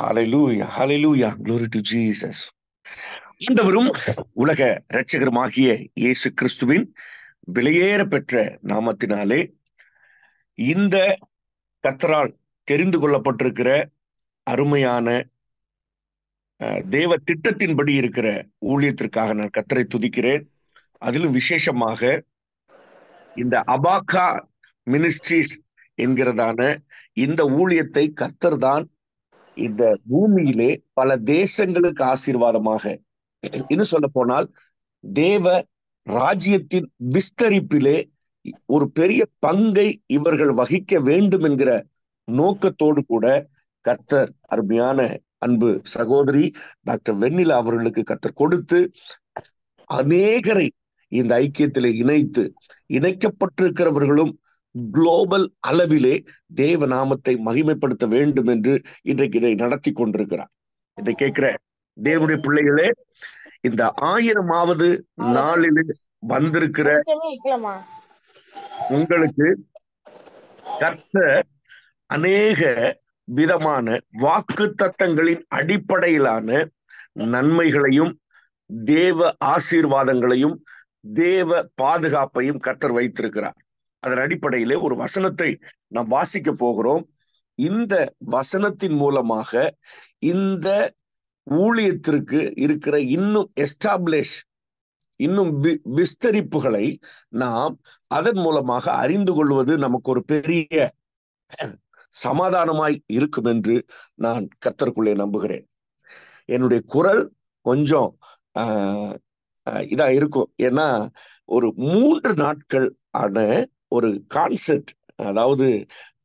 Hallelujah hallelujah glory to Jesus ஆண்டவரும் உலக இரட்சகருமாகிய இயேசு கிறிஸ்துவின் விலையேற பெற்ற நாமத்தினாலே இந்த கத்தரால் தெரிந்து கொள்ளப்பட்டிருக்கிற அருமையான தேவ திட்டத்தின்படி இருக்கிற ஊழியத்திற்காக நான் கத்தரை துதிக்கிறேன் அதிலும் விசேஷமாக இந்த அபாக்கா மினிஸ்ட்ரிஸ் என்கிறதான இந்த ஊழியத்தை கத்தர் தான் இந்த பூமியிலே பல தேசங்களுக்கு ஆசீர்வாதமாக இன்னும் சொல்ல போனால் தேவ ராஜ்யத்தின் விஸ்தரிப்பிலே ஒரு பெரிய பங்கை இவர்கள் வகிக்க வேண்டும் என்கிற நோக்கத்தோடு கூட கர்த்தர் அருமையான அன்பு சகோதரி டாக்டர் வெண்ணிலா அவர்களுக்கு கர்த்தர் கொடுத்து அநேகரை இந்த ஐக்கியத்திலே இணைத்து இணைக்கப்பட்டிருக்கிறவர்களும் குளோபல் அளவிலே தேவ நாமத்தை மகிமைப்படுத்த வேண்டும் என்று இன்றைக்கு இதை நடத்தி கொண்டிருக்கிறார் இதை கேட்கிற தேவனுடைய பிள்ளைகளே இந்த ஆயிரமாவது நாளில் வந்திருக்கிற உங்களுக்கு கத்த அநேக விதமான வாக்கு தத்தங்களின் அடிப்படையிலான நன்மைகளையும் தேவ ஆசீர்வாதங்களையும் தேவ பாதுகாப்பையும் கத்தர் வைத்திருக்கிறார் அதன் அடிப்படையிலே ஒரு வசனத்தை நாம் வாசிக்க போகிறோம் இந்த வசனத்தின் மூலமாக இந்த ஊழியத்திற்கு இருக்கிற இன்னும் எஸ்டாப்ளிஷ் இன்னும் விஸ்தரிப்புகளை நாம் அதன் மூலமாக அறிந்து கொள்வது நமக்கு ஒரு பெரிய சமாதானமாய் இருக்கும் என்று நான் கத்தருக்குள்ளே நம்புகிறேன் என்னுடைய குரல் கொஞ்சம் இதா இருக்கும் ஏன்னா ஒரு மூன்று நாட்கள் ஆன ஒரு கான்செர்ட் அதாவது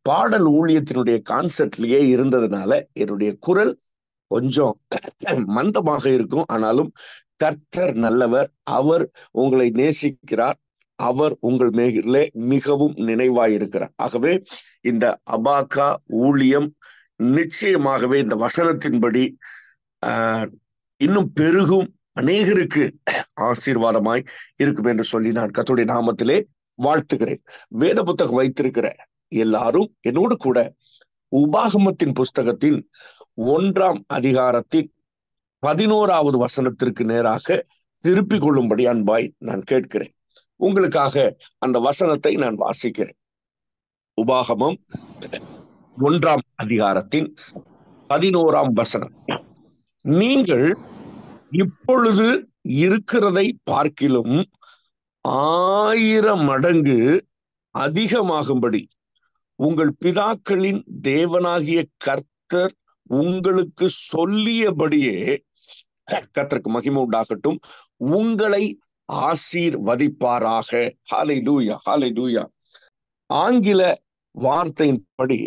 பாடல் ஊழியத்தினுடைய கான்செர்ட்லயே இருந்ததுனால என்னுடைய குரல் கொஞ்சம் மந்தமாக இருக்கும் ஆனாலும் கர்த்தர் நல்லவர் அவர் உங்களை நேசிக்கிறார் அவர் உங்கள் மேகிலே மிகவும் நினைவாயிருக்கிறார் ஆகவே இந்த அபாக்கா ஊழியம் நிச்சயமாகவே இந்த வசனத்தின்படி இன்னும் பெருகும் அநேகருக்கு ஆசீர்வாதமாய் இருக்கும் என்று சொல்லி நான் கத்துடைய நாமத்திலே வாழ்த்துகிறேன் வேத புத்தகம் வைத்திருக்கிற எல்லாரும் என்னோடு கூட உபாகமத்தின் புஸ்தகத்தின் ஒன்றாம் அதிகாரத்தின் பதினோராவது வசனத்திற்கு நேராக திருப்பிக் கொள்ளும்படி அன்பாய் நான் கேட்கிறேன் உங்களுக்காக அந்த வசனத்தை நான் வாசிக்கிறேன் உபாகமம் ஒன்றாம் அதிகாரத்தின் பதினோராம் வசனம் நீங்கள் இப்பொழுது இருக்கிறதை பார்க்கிலும் ஆயிரம் மடங்கு அதிகமாகும்படி உங்கள் பிதாக்களின் தேவனாகிய கர்த்தர் உங்களுக்கு சொல்லியபடியே கர்த்தருக்கு மகிமை உண்டாகட்டும் உங்களை ஆசீர்வதிப்பாராக ஹாலை லூயா ஹாலை லூயா ஆங்கில வார்த்தையின்படி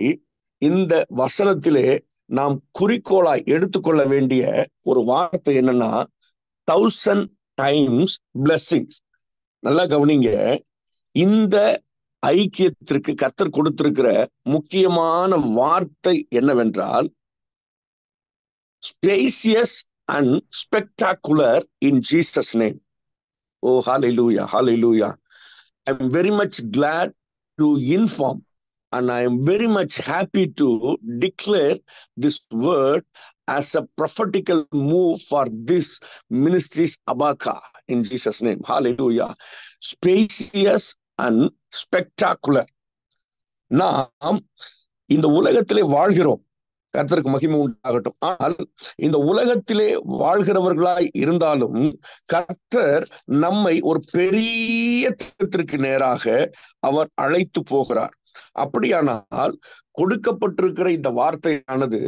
இந்த வசனத்திலே நாம் குறிக்கோளாய் எடுத்துக்கொள்ள வேண்டிய ஒரு வார்த்தை என்னன்னா தௌசண்ட் டைம்ஸ் பிளஸ்ஸிங்ஸ் நல்லா கவனிங்க இந்த ஐக்கியத்திற்கு கத்தர் கொடுத்திருக்கிற முக்கியமான வார்த்தை என்னவென்றால் spacious and spectacular in Jesus name oh hallelujah hallelujah I am very much glad to inform and I am very much happy to declare this word as a prophetical move for this ministries அபாகா in Jesus' name. Hallelujah. Spacious and spectacular. நாம் இந்த உலகத்திலே வாழ்கிறோம் கர்த்தருக்கு மகிமை உண்டாகட்டும் ஆனால் இந்த உலகத்திலே வாழ்கிறவர்களாய் இருந்தாலும் கர்த்தர் நம்மை ஒரு பெரிய திட்டத்திற்கு நேராக அவர் அழைத்து போகிறார் அப்படியானால் கொடுக்கப்பட்டிருக்கிற இந்த வார்த்தையானது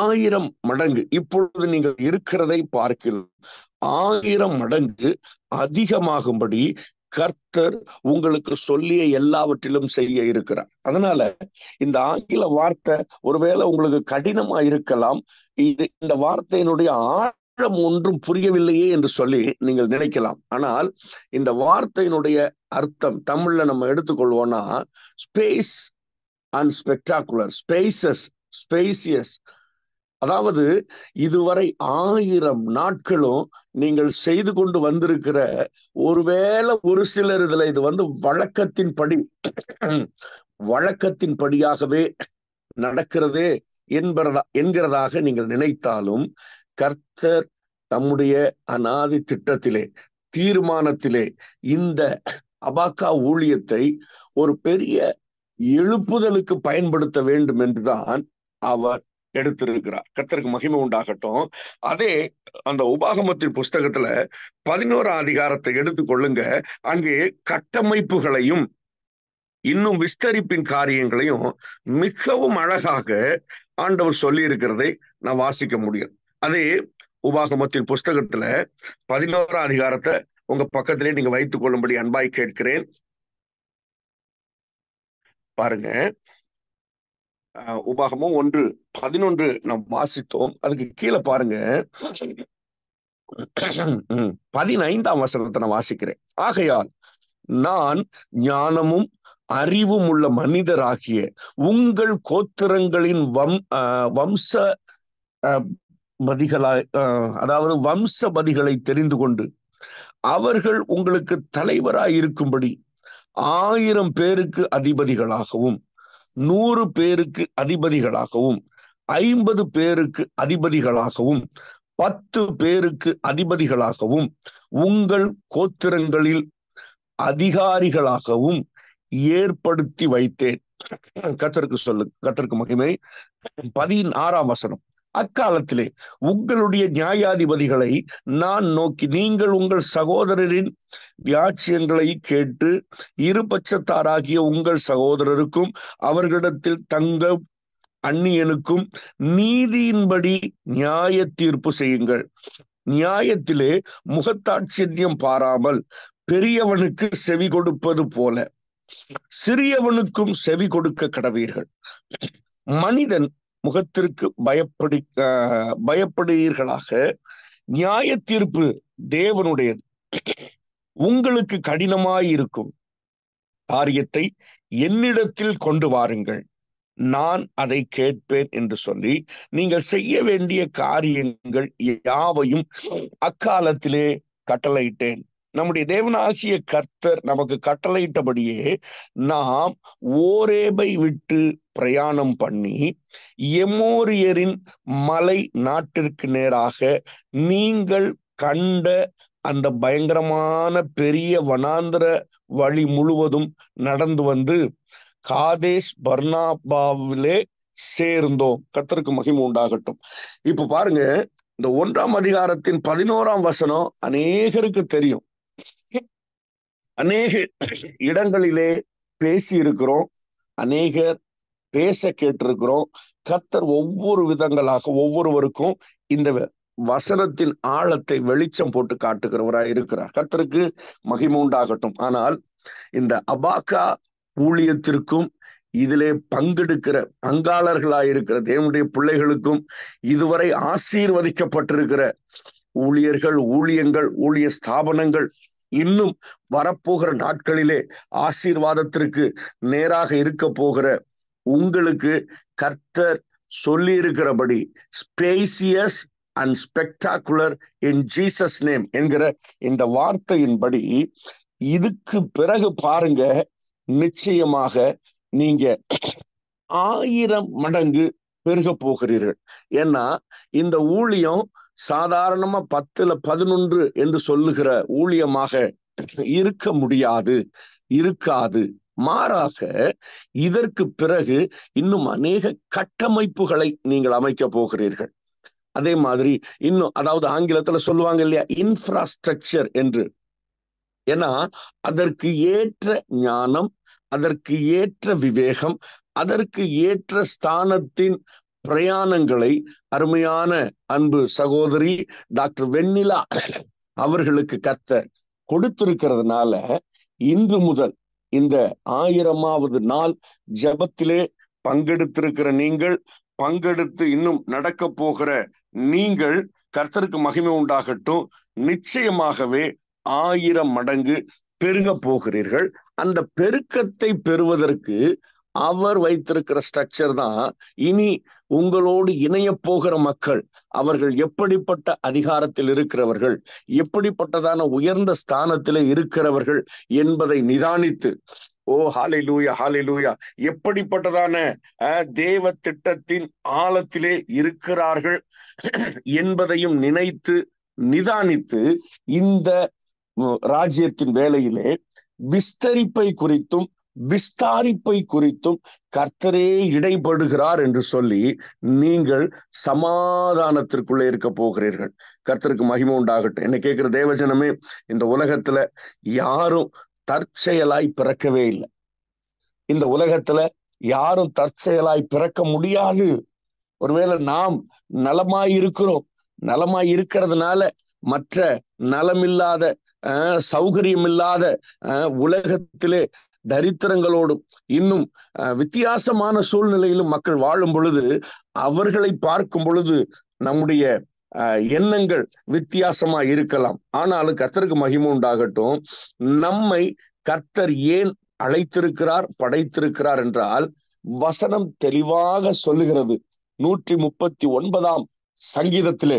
ஆயிரம் மடங்கு இப்பொழுது நீங்கள் இருக்கிறதை பார்க்கலாம் ஆயிரம் மடங்கு அதிகமாகும்படி கர்த்தர் உங்களுக்கு சொல்லிய எல்லாவற்றிலும் செய்ய இருக்கிறார் அதனால இந்த ஆங்கில வார்த்தை ஒருவேளை உங்களுக்கு கடினமா இருக்கலாம் இது இந்த வார்த்தையினுடைய ஆழம் ஒன்றும் புரியவில்லையே என்று சொல்லி நீங்கள் நினைக்கலாம் ஆனால் இந்த வார்த்தையினுடைய அர்த்தம் தமிழ்ல நம்ம எடுத்துக்கொள்வோம்னா space and spectacular spaces spacious அதாவது இதுவரை ஆயிரம் நாட்களும் நீங்கள் செய்து கொண்டு வந்திருக்கிற ஒருவேளை ஒரு சிலர் இதுல இது வந்து வழக்கத்தின் படி வழக்கத்தின் படியாகவே நடக்கிறதே என்பதா என்கிறதாக நீங்கள் நினைத்தாலும் கர்த்தர் நம்முடைய அனாதி திட்டத்திலே தீர்மானத்திலே இந்த அபாக்கா ஊழியத்தை ஒரு பெரிய எழுப்புதலுக்கு பயன்படுத்த வேண்டும் என்றுதான் அவர் எடுத்திருக்கிறார் கத்தருக்கு மகிமை உண்டாகட்டும் அதே அந்த உபாகமத்தின் புஸ்தகத்துல பதினோரா அதிகாரத்தை எடுத்து கொள்ளுங்க அங்கே கட்டமைப்புகளையும் இன்னும் விஸ்தரிப்பின் காரியங்களையும் மிகவும் அழகாக ஆண்டவர் சொல்லி இருக்கிறதை நான் வாசிக்க முடியும் அதே உபாகமத்தின் புஸ்தகத்துல பதினோரா அதிகாரத்தை உங்க பக்கத்திலே நீங்க வைத்துக் கொள்ளும்படி அன்பாய் கேட்கிறேன் பாருங்க உபாகமும் ஒன்று பதினொன்று நாம் வாசித்தோம் அதுக்கு கீழே பாருங்க பதினைந்தாம் வசனத்தை நான் வாசிக்கிறேன் ஆகையால் நான் ஞானமும் அறிவும் உள்ள மனிதராகிய உங்கள் கோத்திரங்களின் வம் வம்ச பதிகளாய் அதாவது வம்சபதிகளை தெரிந்து கொண்டு அவர்கள் உங்களுக்கு தலைவராய் இருக்கும்படி ஆயிரம் பேருக்கு அதிபதிகளாகவும் நூறு பேருக்கு அதிபதிகளாகவும் ஐம்பது பேருக்கு அதிபதிகளாகவும் பத்து பேருக்கு அதிபதிகளாகவும் உங்கள் கோத்திரங்களில் அதிகாரிகளாகவும் ஏற்படுத்தி வைத்தேன் கத்தருக்கு சொல்லு கத்தருக்கு மகிமை பதினாறாம் வசனம் அக்காலத்திலே உங்களுடைய நியாயாதிபதிகளை நான் நோக்கி நீங்கள் உங்கள் சகோதரரின் வியாட்சியங்களை கேட்டு இருபட்சத்தாராகிய உங்கள் சகோதரருக்கும் அவர்களிடத்தில் தங்க அந்நியனுக்கும் நீதியின்படி நியாய தீர்ப்பு செய்யுங்கள் நியாயத்திலே முகத்தாட்சியம் பாராமல் பெரியவனுக்கு செவி கொடுப்பது போல சிறியவனுக்கும் செவி கொடுக்க கடவீர்கள் மனிதன் முகத்திற்கு பயப்படி பயப்படுகிறீர்களாக நியாய தீர்ப்பு தேவனுடையது உங்களுக்கு கடினமாயிருக்கும் காரியத்தை என்னிடத்தில் கொண்டு வாருங்கள் நான் அதை கேட்பேன் என்று சொல்லி நீங்கள் செய்ய வேண்டிய காரியங்கள் யாவையும் அக்காலத்திலே கட்டளையிட்டேன் நம்முடைய தேவனாகிய கர்த்தர் நமக்கு கட்டளையிட்டபடியே நாம் ஓரேபை விட்டு பிரயாணம் பண்ணி எமோரியரின் மலை நாட்டிற்கு நேராக நீங்கள் கண்ட அந்த பயங்கரமான பெரிய வனாந்திர வழி முழுவதும் நடந்து வந்து காதேஷ் பர்னாபாவிலே சேர்ந்தோம் கத்தருக்கு மகிமை உண்டாகட்டும் இப்ப பாருங்க இந்த ஒன்றாம் அதிகாரத்தின் பதினோராம் வசனம் அநேகருக்கு தெரியும் அநேக இடங்களிலே பேசி இருக்கிறோம் அநேகர் பேச கேட்டிருக்கிறோம் கத்தர் ஒவ்வொரு விதங்களாக ஒவ்வொருவருக்கும் இந்த வசனத்தின் ஆழத்தை வெளிச்சம் போட்டு காட்டுகிறவராய் இருக்கிறார் கத்தருக்கு மகிமை உண்டாகட்டும் ஆனால் இந்த அபாக்கா ஊழியத்திற்கும் இதிலே பங்கெடுக்கிற பங்காளர்களாயிருக்கிற இருக்கிற தேவனுடைய பிள்ளைகளுக்கும் இதுவரை ஆசீர்வதிக்கப்பட்டிருக்கிற ஊழியர்கள் ஊழியங்கள் ஊழிய ஸ்தாபனங்கள் இன்னும் வரப்போகிற நாட்களிலே ஆசீர்வாதத்திற்கு நேராக இருக்க போகிற உங்களுக்கு கர்த்தர் சொல்லி இருக்கிறபடி spacious and spectacular in Jesus name என்கிற இந்த வார்த்தையின்படி இதுக்கு பிறகு பாருங்க நிச்சயமாக நீங்க ஆயிரம் மடங்கு பெருக போகிறீர்கள் ஏன்னா இந்த ஊழியம் சாதாரணமா பத்துல பதினொன்று என்று சொல்லுகிற ஊழியமாக இருக்க முடியாது இருக்காது மாறாக இதற்கு பிறகு இன்னும் அநேக கட்டமைப்புகளை நீங்கள் அமைக்க போகிறீர்கள் அதே மாதிரி இன்னும் அதாவது ஆங்கிலத்துல சொல்லுவாங்க இல்லையா இன்ஃப்ராஸ்ட்ரக்சர் என்று ஏன்னா அதற்கு ஏற்ற ஞானம் அதற்கு ஏற்ற விவேகம் அதற்கு ஏற்ற ஸ்தானத்தின் பிரயாணங்களை அருமையான அன்பு சகோதரி டாக்டர் வெண்ணிலா அவர்களுக்கு கத்த கொடுத்திருக்கிறதுனால இன்று முதல் இந்த ஆயிரமாவது நாள் ஜபத்திலே பங்கெடுத்திருக்கிற நீங்கள் பங்கெடுத்து இன்னும் நடக்க போகிற நீங்கள் கர்த்தருக்கு மகிமை உண்டாகட்டும் நிச்சயமாகவே ஆயிரம் மடங்கு பெருக போகிறீர்கள் அந்த பெருக்கத்தை பெறுவதற்கு அவர் வைத்திருக்கிற ஸ்ட்ரக்சர் தான் இனி உங்களோடு இணைய போகிற மக்கள் அவர்கள் எப்படிப்பட்ட அதிகாரத்தில் இருக்கிறவர்கள் எப்படிப்பட்டதான உயர்ந்த ஸ்தானத்தில் இருக்கிறவர்கள் என்பதை நிதானித்து ஓ ஹாலி லூயா ஹாலை லூயா எப்படிப்பட்டதான தேவ திட்டத்தின் ஆழத்திலே இருக்கிறார்கள் என்பதையும் நினைத்து நிதானித்து இந்த ராஜ்யத்தின் வேலையிலே விஸ்தரிப்பை குறித்தும் விஸ்தாரிப்பை குறித்தும் கர்த்தரே இடைபடுகிறார் என்று சொல்லி நீங்கள் சமாதானத்திற்குள்ளே இருக்க போகிறீர்கள் கர்த்தருக்கு மகிமை உண்டாகட்டும் என்னை கேட்கிற தேவஜனமே இந்த உலகத்துல யாரும் தற்செயலாய் பிறக்கவே இல்லை இந்த உலகத்துல யாரும் தற்செயலாய் பிறக்க முடியாது ஒருவேளை நாம் நலமாய் இருக்கிறோம் நலமாய் இருக்கிறதுனால மற்ற நலமில்லாத சௌகரியமில்லாத உலகத்திலே தரித்திரங்களோடும் இன்னும் வித்தியாசமான சூழ்நிலையிலும் மக்கள் வாழும் பொழுது அவர்களை பார்க்கும் பொழுது நம்முடைய எண்ணங்கள் வித்தியாசமா இருக்கலாம் ஆனாலும் கர்த்தருக்கு மகிமை உண்டாகட்டும் நம்மை கர்த்தர் ஏன் அழைத்திருக்கிறார் படைத்திருக்கிறார் என்றால் வசனம் தெளிவாக சொல்லுகிறது நூற்றி முப்பத்தி ஒன்பதாம் சங்கீதத்திலே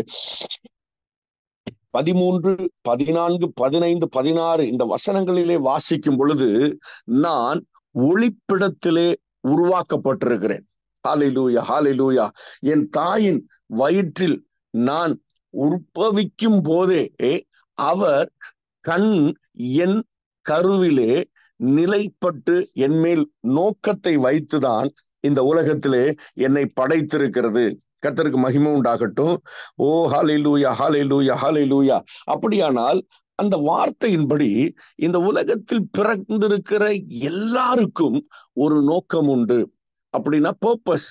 பதிமூன்று பதினான்கு பதினைந்து பதினாறு இந்த வசனங்களிலே வாசிக்கும் பொழுது நான் ஒளிப்பிடத்திலே உருவாக்கப்பட்டிருக்கிறேன் ஹாலிலூயா ஹாலிலூயா என் தாயின் வயிற்றில் நான் உற்பவிக்கும் போதே அவர் கண் என் கருவிலே நிலைப்பட்டு என்மேல் நோக்கத்தை வைத்துதான் இந்த உலகத்திலே என்னை படைத்திருக்கிறது கத்தருக்கு மகிமை உண்டாகட்டும் ஓ ஹாலை லூயா ஹாலை லூயா ஹாலை லூயா அப்படியானால் அந்த வார்த்தையின்படி இந்த உலகத்தில் பிறந்திருக்கிற எல்லாருக்கும் ஒரு நோக்கம் உண்டு அப்படின்னா பர்பஸ்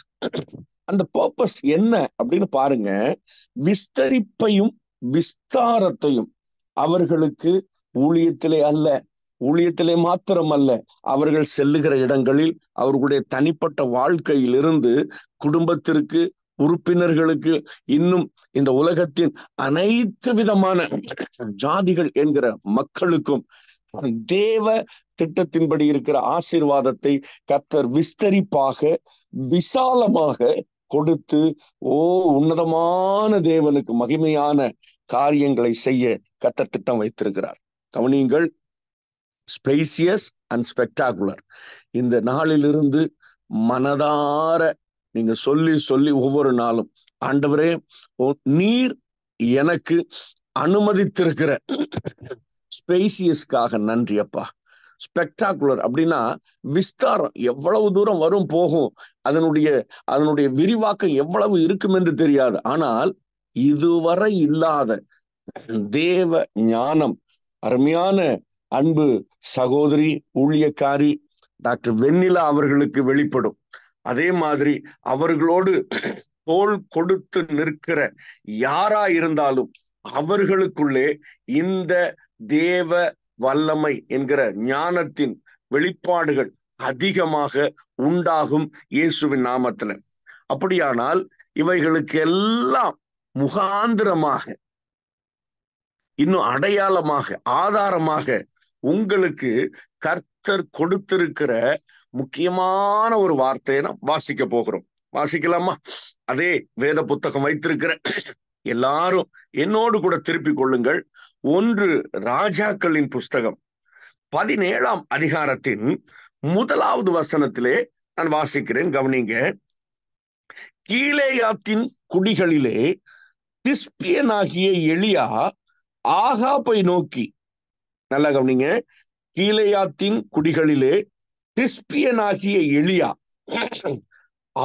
அந்த பர்பஸ் என்ன அப்படின்னு பாருங்க விஸ்தரிப்பையும் விஸ்தாரத்தையும் அவர்களுக்கு ஊழியத்திலே அல்ல ஊழியத்திலே மாத்திரமல்ல அவர்கள் செல்லுகிற இடங்களில் அவர்களுடைய தனிப்பட்ட வாழ்க்கையிலிருந்து குடும்பத்திற்கு உறுப்பினர்களுக்கு இன்னும் இந்த உலகத்தின் அனைத்து விதமான ஜாதிகள் என்கிற மக்களுக்கும் தேவ திட்டத்தின்படி இருக்கிற ஆசீர்வாதத்தை கத்தர் விஸ்தரிப்பாக விசாலமாக கொடுத்து ஓ உன்னதமான தேவனுக்கு மகிமையான காரியங்களை செய்ய கத்தர் திட்டம் வைத்திருக்கிறார் கவனியுங்கள் ஸ்பேசியஸ் அண்ட் ஸ்பெக்டாகுலர் இந்த நாளிலிருந்து மனதார நீங்க சொல்லி சொல்லி ஒவ்வொரு நாளும் ஆண்டவரே நீர் எனக்கு அனுமதித்திருக்கிற ஸ்பேசியஸ்க்காக நன்றி அப்பா ஸ்பெக்டாகுலர் அப்படின்னா விஸ்தாரம் எவ்வளவு தூரம் வரும் போகும் அதனுடைய அதனுடைய விரிவாக்கம் எவ்வளவு இருக்கும் என்று தெரியாது ஆனால் இதுவரை இல்லாத தேவ ஞானம் அருமையான அன்பு சகோதரி ஊழியக்காரி டாக்டர் வெண்ணிலா அவர்களுக்கு வெளிப்படும் அதே மாதிரி அவர்களோடு தோல் கொடுத்து நிற்கிற யாரா இருந்தாலும் அவர்களுக்குள்ளே இந்த தேவ வல்லமை என்கிற ஞானத்தின் வெளிப்பாடுகள் அதிகமாக உண்டாகும் இயேசுவின் நாமத்துல அப்படியானால் இவைகளுக்கு எல்லாம் முகாந்திரமாக இன்னும் அடையாளமாக ஆதாரமாக உங்களுக்கு கர்த்தர் கொடுத்திருக்கிற முக்கியமான ஒரு வார்த்தையை நாம் வாசிக்க போகிறோம் வாசிக்கலாமா அதே வேத புத்தகம் வைத்திருக்கிற எல்லாரும் என்னோடு கூட திருப்பிக் கொள்ளுங்கள் ஒன்று ராஜாக்களின் புஸ்தகம் பதினேழாம் அதிகாரத்தின் முதலாவது வசனத்திலே நான் வாசிக்கிறேன் கவனிங்க கீழேயாத்தின் குடிகளிலே திஸ்பியனாகிய எளியா ஆகாப்பை நோக்கி நல்லா கவனிங்க கீழையாத்தின் குடிகளிலே டிஸ்பியனாகிய எளியா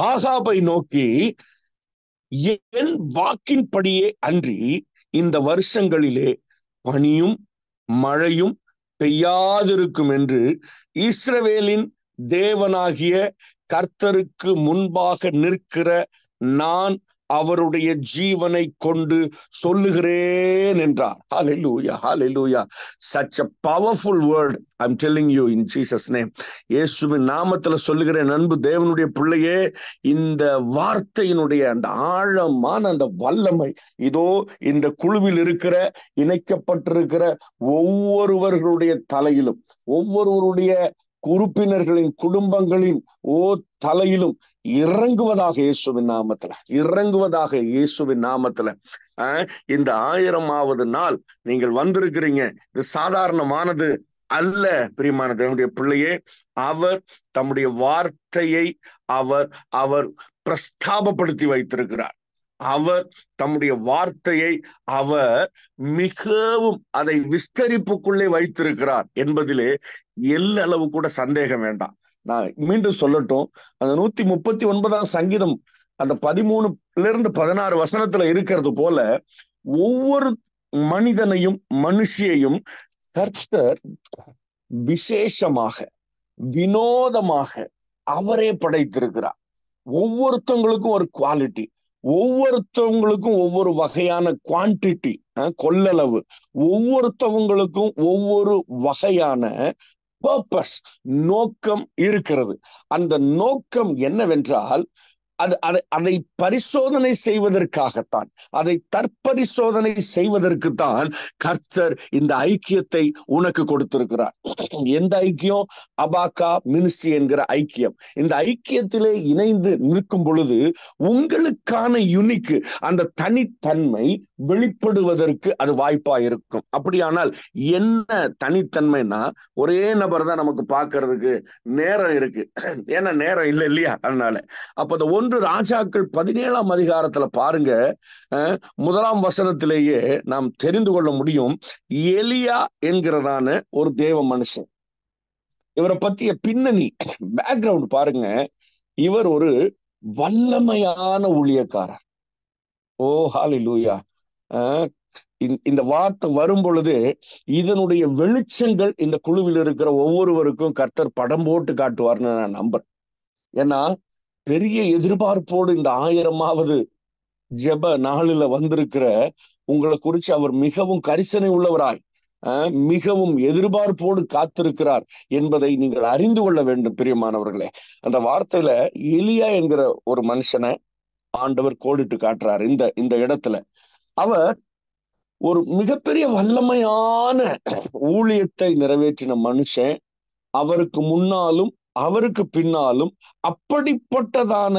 ஆசாபை நோக்கி என் வாக்கின்படியே அன்றி இந்த வருஷங்களிலே பனியும் மழையும் பெய்யாதிருக்கும் என்று இஸ்ரவேலின் தேவனாகிய கர்த்தருக்கு முன்பாக நிற்கிற நான் அவருடைய ஜீவனை கொண்டு சொல்லுகிறேன் என்றார் ஹalleluya hallelujah such a powerful word i'm telling you in Jesus name இயேசுவின் நாமத்துல சொல்லுகிற நண்பு தேவனுடைய பிள்ளையே இந்த வார்த்தையினுடைய அந்த ஆழமான அந்த வல்லமை இதோ இந்த குழுவில் இருக்கிற இணைக்கப்பட்டிருக்கிற ஒவ்வொருவர்களுடைய தலையிலும் ஒவ்வொருவருடைய உறுப்பினர்களின் குடும்பங்களின் ஓ தலையிலும் இறங்குவதாக இயேசுவின் நாமத்துல இறங்குவதாக இயேசுவின் நாமத்துல இந்த ஆயிரமாவது நாள் நீங்கள் வந்திருக்கிறீங்க இது சாதாரணமானது அல்ல பிரியமான தேவனுடைய பிள்ளையே அவர் தம்முடைய வார்த்தையை அவர் அவர் பிரஸ்தாபப்படுத்தி வைத்திருக்கிறார் அவர் தம்முடைய வார்த்தையை அவர் மிகவும் அதை விஸ்தரிப்புக்குள்ளே வைத்திருக்கிறார் என்பதிலே எல்லளவு கூட சந்தேகம் வேண்டாம் நான் மீண்டும் சொல்லட்டும் அந்த நூத்தி முப்பத்தி ஒன்பதாம் சங்கீதம் அந்த பதிமூணுல இருந்து பதினாறு வசனத்துல இருக்கிறது போல ஒவ்வொரு மனிதனையும் மனுஷியையும் கர்த்தர் விசேஷமாக வினோதமாக அவரே படைத்திருக்கிறார் ஒவ்வொருத்தவங்களுக்கும் ஒரு குவாலிட்டி ஒவ்வொருத்தவங்களுக்கும் ஒவ்வொரு வகையான குவான்டிட்டி கொள்ளளவு ஒவ்வொருத்தவங்களுக்கும் ஒவ்வொரு வகையான பர்பஸ் நோக்கம் இருக்கிறது அந்த நோக்கம் என்னவென்றால் அது அதை பரிசோதனை செய்வதற்காகத்தான் அதை தற்பரிசோதனை செய்வதற்குத்தான் கர்த்தர் இந்த ஐக்கியத்தை உனக்கு கொடுத்திருக்கிறார் எந்த ஐக்கியம் அபாக்கா மினிஸ்ட்ரி என்கிற ஐக்கியம் இந்த ஐக்கியத்திலே இணைந்து நிற்கும் பொழுது உங்களுக்கான யுனிக்கு அந்த தனித்தன்மை வெளிப்படுவதற்கு அது வாய்ப்பா இருக்கும் அப்படியானால் என்ன தனித்தன்மைனா ஒரே நபர் தான் நமக்கு பார்க்கறதுக்கு நேரம் இருக்கு ஏன்னா நேரம் இல்லை இல்லையா அதனால அப்ப அந்த ஒன்று ராஜாக்கள் பதினேழாம் அதிகாரத்துல பாருங்க முதலாம் வசனத்திலேயே நாம் தெரிந்து கொள்ள முடியும் எலியா என்கிறதான ஒரு தேவ மனுஷன் இவரை பத்திய பின்னணி பேக்ரவுண்ட் பாருங்க இவர் ஒரு வல்லமையான ஊழியக்காரர் ஓ ஹாலி லூயா இந்த வார்த்தை வரும் பொழுது இதனுடைய வெளிச்சங்கள் இந்த குழுவில் இருக்கிற ஒவ்வொருவருக்கும் கர்த்தர் படம் போட்டு காட்டுவார்னு நான் நம்புறேன் ஏன்னா பெரிய எதிர்பார்ப்போடு இந்த ஆயிரமாவது ஜெப நாளில வந்திருக்கிற உங்களை குறிச்சு அவர் மிகவும் கரிசனை உள்ளவராய் மிகவும் எதிர்பார்ப்போடு காத்திருக்கிறார் என்பதை நீங்கள் அறிந்து கொள்ள வேண்டும் பிரியமானவர்களே அந்த வார்த்தையில எலியா என்கிற ஒரு மனுஷனை ஆண்டவர் கோடிட்டு காட்டுறாரு இந்த இந்த இடத்துல அவர் ஒரு மிகப்பெரிய வல்லமையான ஊழியத்தை நிறைவேற்றின மனுஷன் அவருக்கு முன்னாலும் அவருக்கு பின்னாலும் அப்படிப்பட்டதான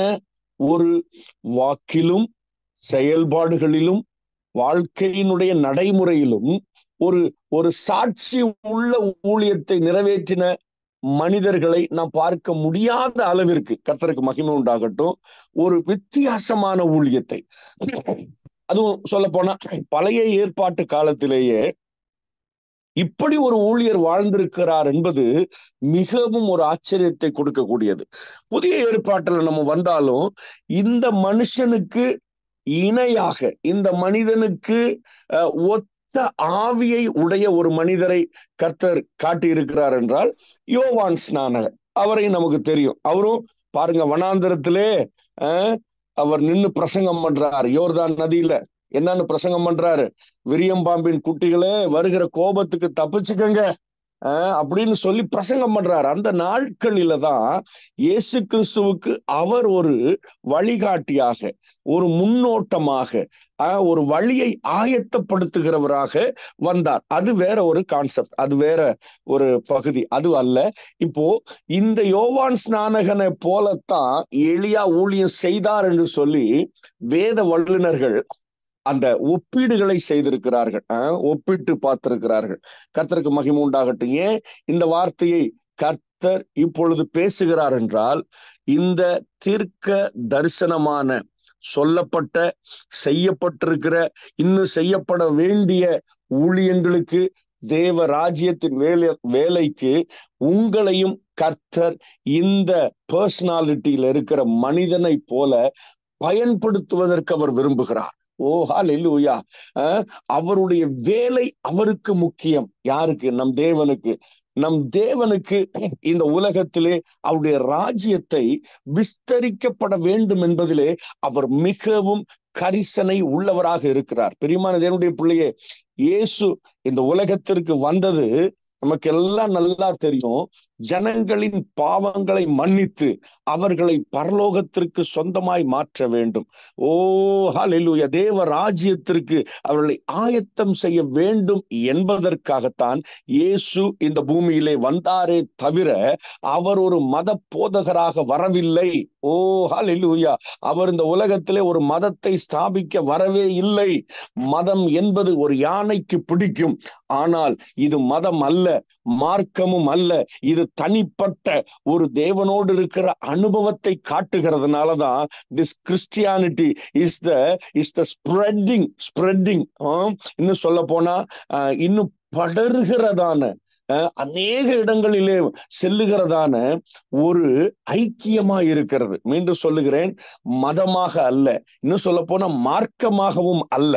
ஒரு வாக்கிலும் செயல்பாடுகளிலும் வாழ்க்கையினுடைய நடைமுறையிலும் ஒரு ஒரு சாட்சி உள்ள ஊழியத்தை நிறைவேற்றின மனிதர்களை நாம் பார்க்க முடியாத அளவிற்கு கர்த்தருக்கு மகிமை உண்டாகட்டும் ஒரு வித்தியாசமான ஊழியத்தை அதுவும் சொல்ல போனா பழைய ஏற்பாட்டு காலத்திலேயே இப்படி ஒரு ஊழியர் வாழ்ந்திருக்கிறார் என்பது மிகவும் ஒரு ஆச்சரியத்தை கொடுக்கக்கூடியது புதிய ஏற்பாட்டில் நம்ம வந்தாலும் இந்த மனுஷனுக்கு இணையாக இந்த மனிதனுக்கு ஒத்த ஆவியை உடைய ஒரு மனிதரை கர்த்தர் காட்டியிருக்கிறார் என்றால் யோவான் ஸ்நானகர் அவரை நமக்கு தெரியும் அவரும் பாருங்க வனாந்திரத்திலே அவர் நின்று பிரசங்கம் பண்றார் யோர்தான் நதியில என்னன்னு பிரசங்கம் பண்றாரு விரியம்பாம்பின் குட்டிகளே வருகிற கோபத்துக்கு தப்பிச்சுக்கங்க அப்படின்னு சொல்லி பிரசங்கம் பண்றாரு அந்த நாட்களில தான் இயேசு கிறிஸ்துவுக்கு அவர் ஒரு வழிகாட்டியாக ஒரு முன்னோட்டமாக ஒரு வழியை ஆயத்தப்படுத்துகிறவராக வந்தார் அது வேற ஒரு கான்செப்ட் அது வேற ஒரு பகுதி அது அல்ல இப்போ இந்த யோவான் ஸ்நானகனை போலத்தான் எளியா ஊழியம் செய்தார் என்று சொல்லி வேத வல்லுநர்கள் அந்த ஒப்பீடுகளை செய்திருக்கிறார்கள் ஒப்பிட்டு பார்த்திருக்கிறார்கள் கர்த்தருக்கு மகிமை உண்டாகட்டும் ஏன் இந்த வார்த்தையை கர்த்தர் இப்பொழுது பேசுகிறார் என்றால் இந்த தீர்க்க தரிசனமான சொல்லப்பட்ட செய்யப்பட்டிருக்கிற இன்னும் செய்யப்பட வேண்டிய ஊழியங்களுக்கு தேவ ராஜ்யத்தின் வேலை வேலைக்கு உங்களையும் கர்த்தர் இந்த பர்சனாலிட்டியில இருக்கிற மனிதனை போல பயன்படுத்துவதற்கு அவர் விரும்புகிறார் ஓ ஹால் அவருடைய வேலை அவருக்கு முக்கியம் யாருக்கு நம் தேவனுக்கு நம் தேவனுக்கு இந்த உலகத்திலே அவருடைய ராஜ்யத்தை விஸ்தரிக்கப்பட வேண்டும் என்பதிலே அவர் மிகவும் கரிசனை உள்ளவராக இருக்கிறார் பெரியமான தேவனுடைய பிள்ளையே இயேசு இந்த உலகத்திற்கு வந்தது நமக்கு எல்லாம் நல்லா தெரியும் ஜனங்களின் பாவங்களை மன்னித்து அவர்களை பரலோகத்திற்கு சொந்தமாய் மாற்ற வேண்டும் ஓ ஹலிலுய தேவ ராஜ்யத்திற்கு அவர்களை ஆயத்தம் செய்ய வேண்டும் என்பதற்காகத்தான் இயேசு இந்த பூமியிலே வந்தாரே தவிர அவர் ஒரு மத போதகராக வரவில்லை ஓ ஹலிலுயா அவர் இந்த உலகத்திலே ஒரு மதத்தை ஸ்தாபிக்க வரவே இல்லை மதம் என்பது ஒரு யானைக்கு பிடிக்கும் ஆனால் இது மதம் அல்ல மார்க்கமும் அல்ல இது தனிப்பட்ட ஒரு தேவனோடு இருக்கிற அனுபவத்தை காட்டுகிறதுனால தான் this Christianity is the is the spreading spreading இன்னும் சொல்ல போனா இன்னும் படர்கிறதான அநேக இடங்களிலே செல்லுகிறதான ஒரு ஐக்கியமா இருக்கிறது மீண்டும் சொல்லுகிறேன் மதமாக அல்ல இன்னும் சொல்ல போனா மார்க்கமாகவும் அல்ல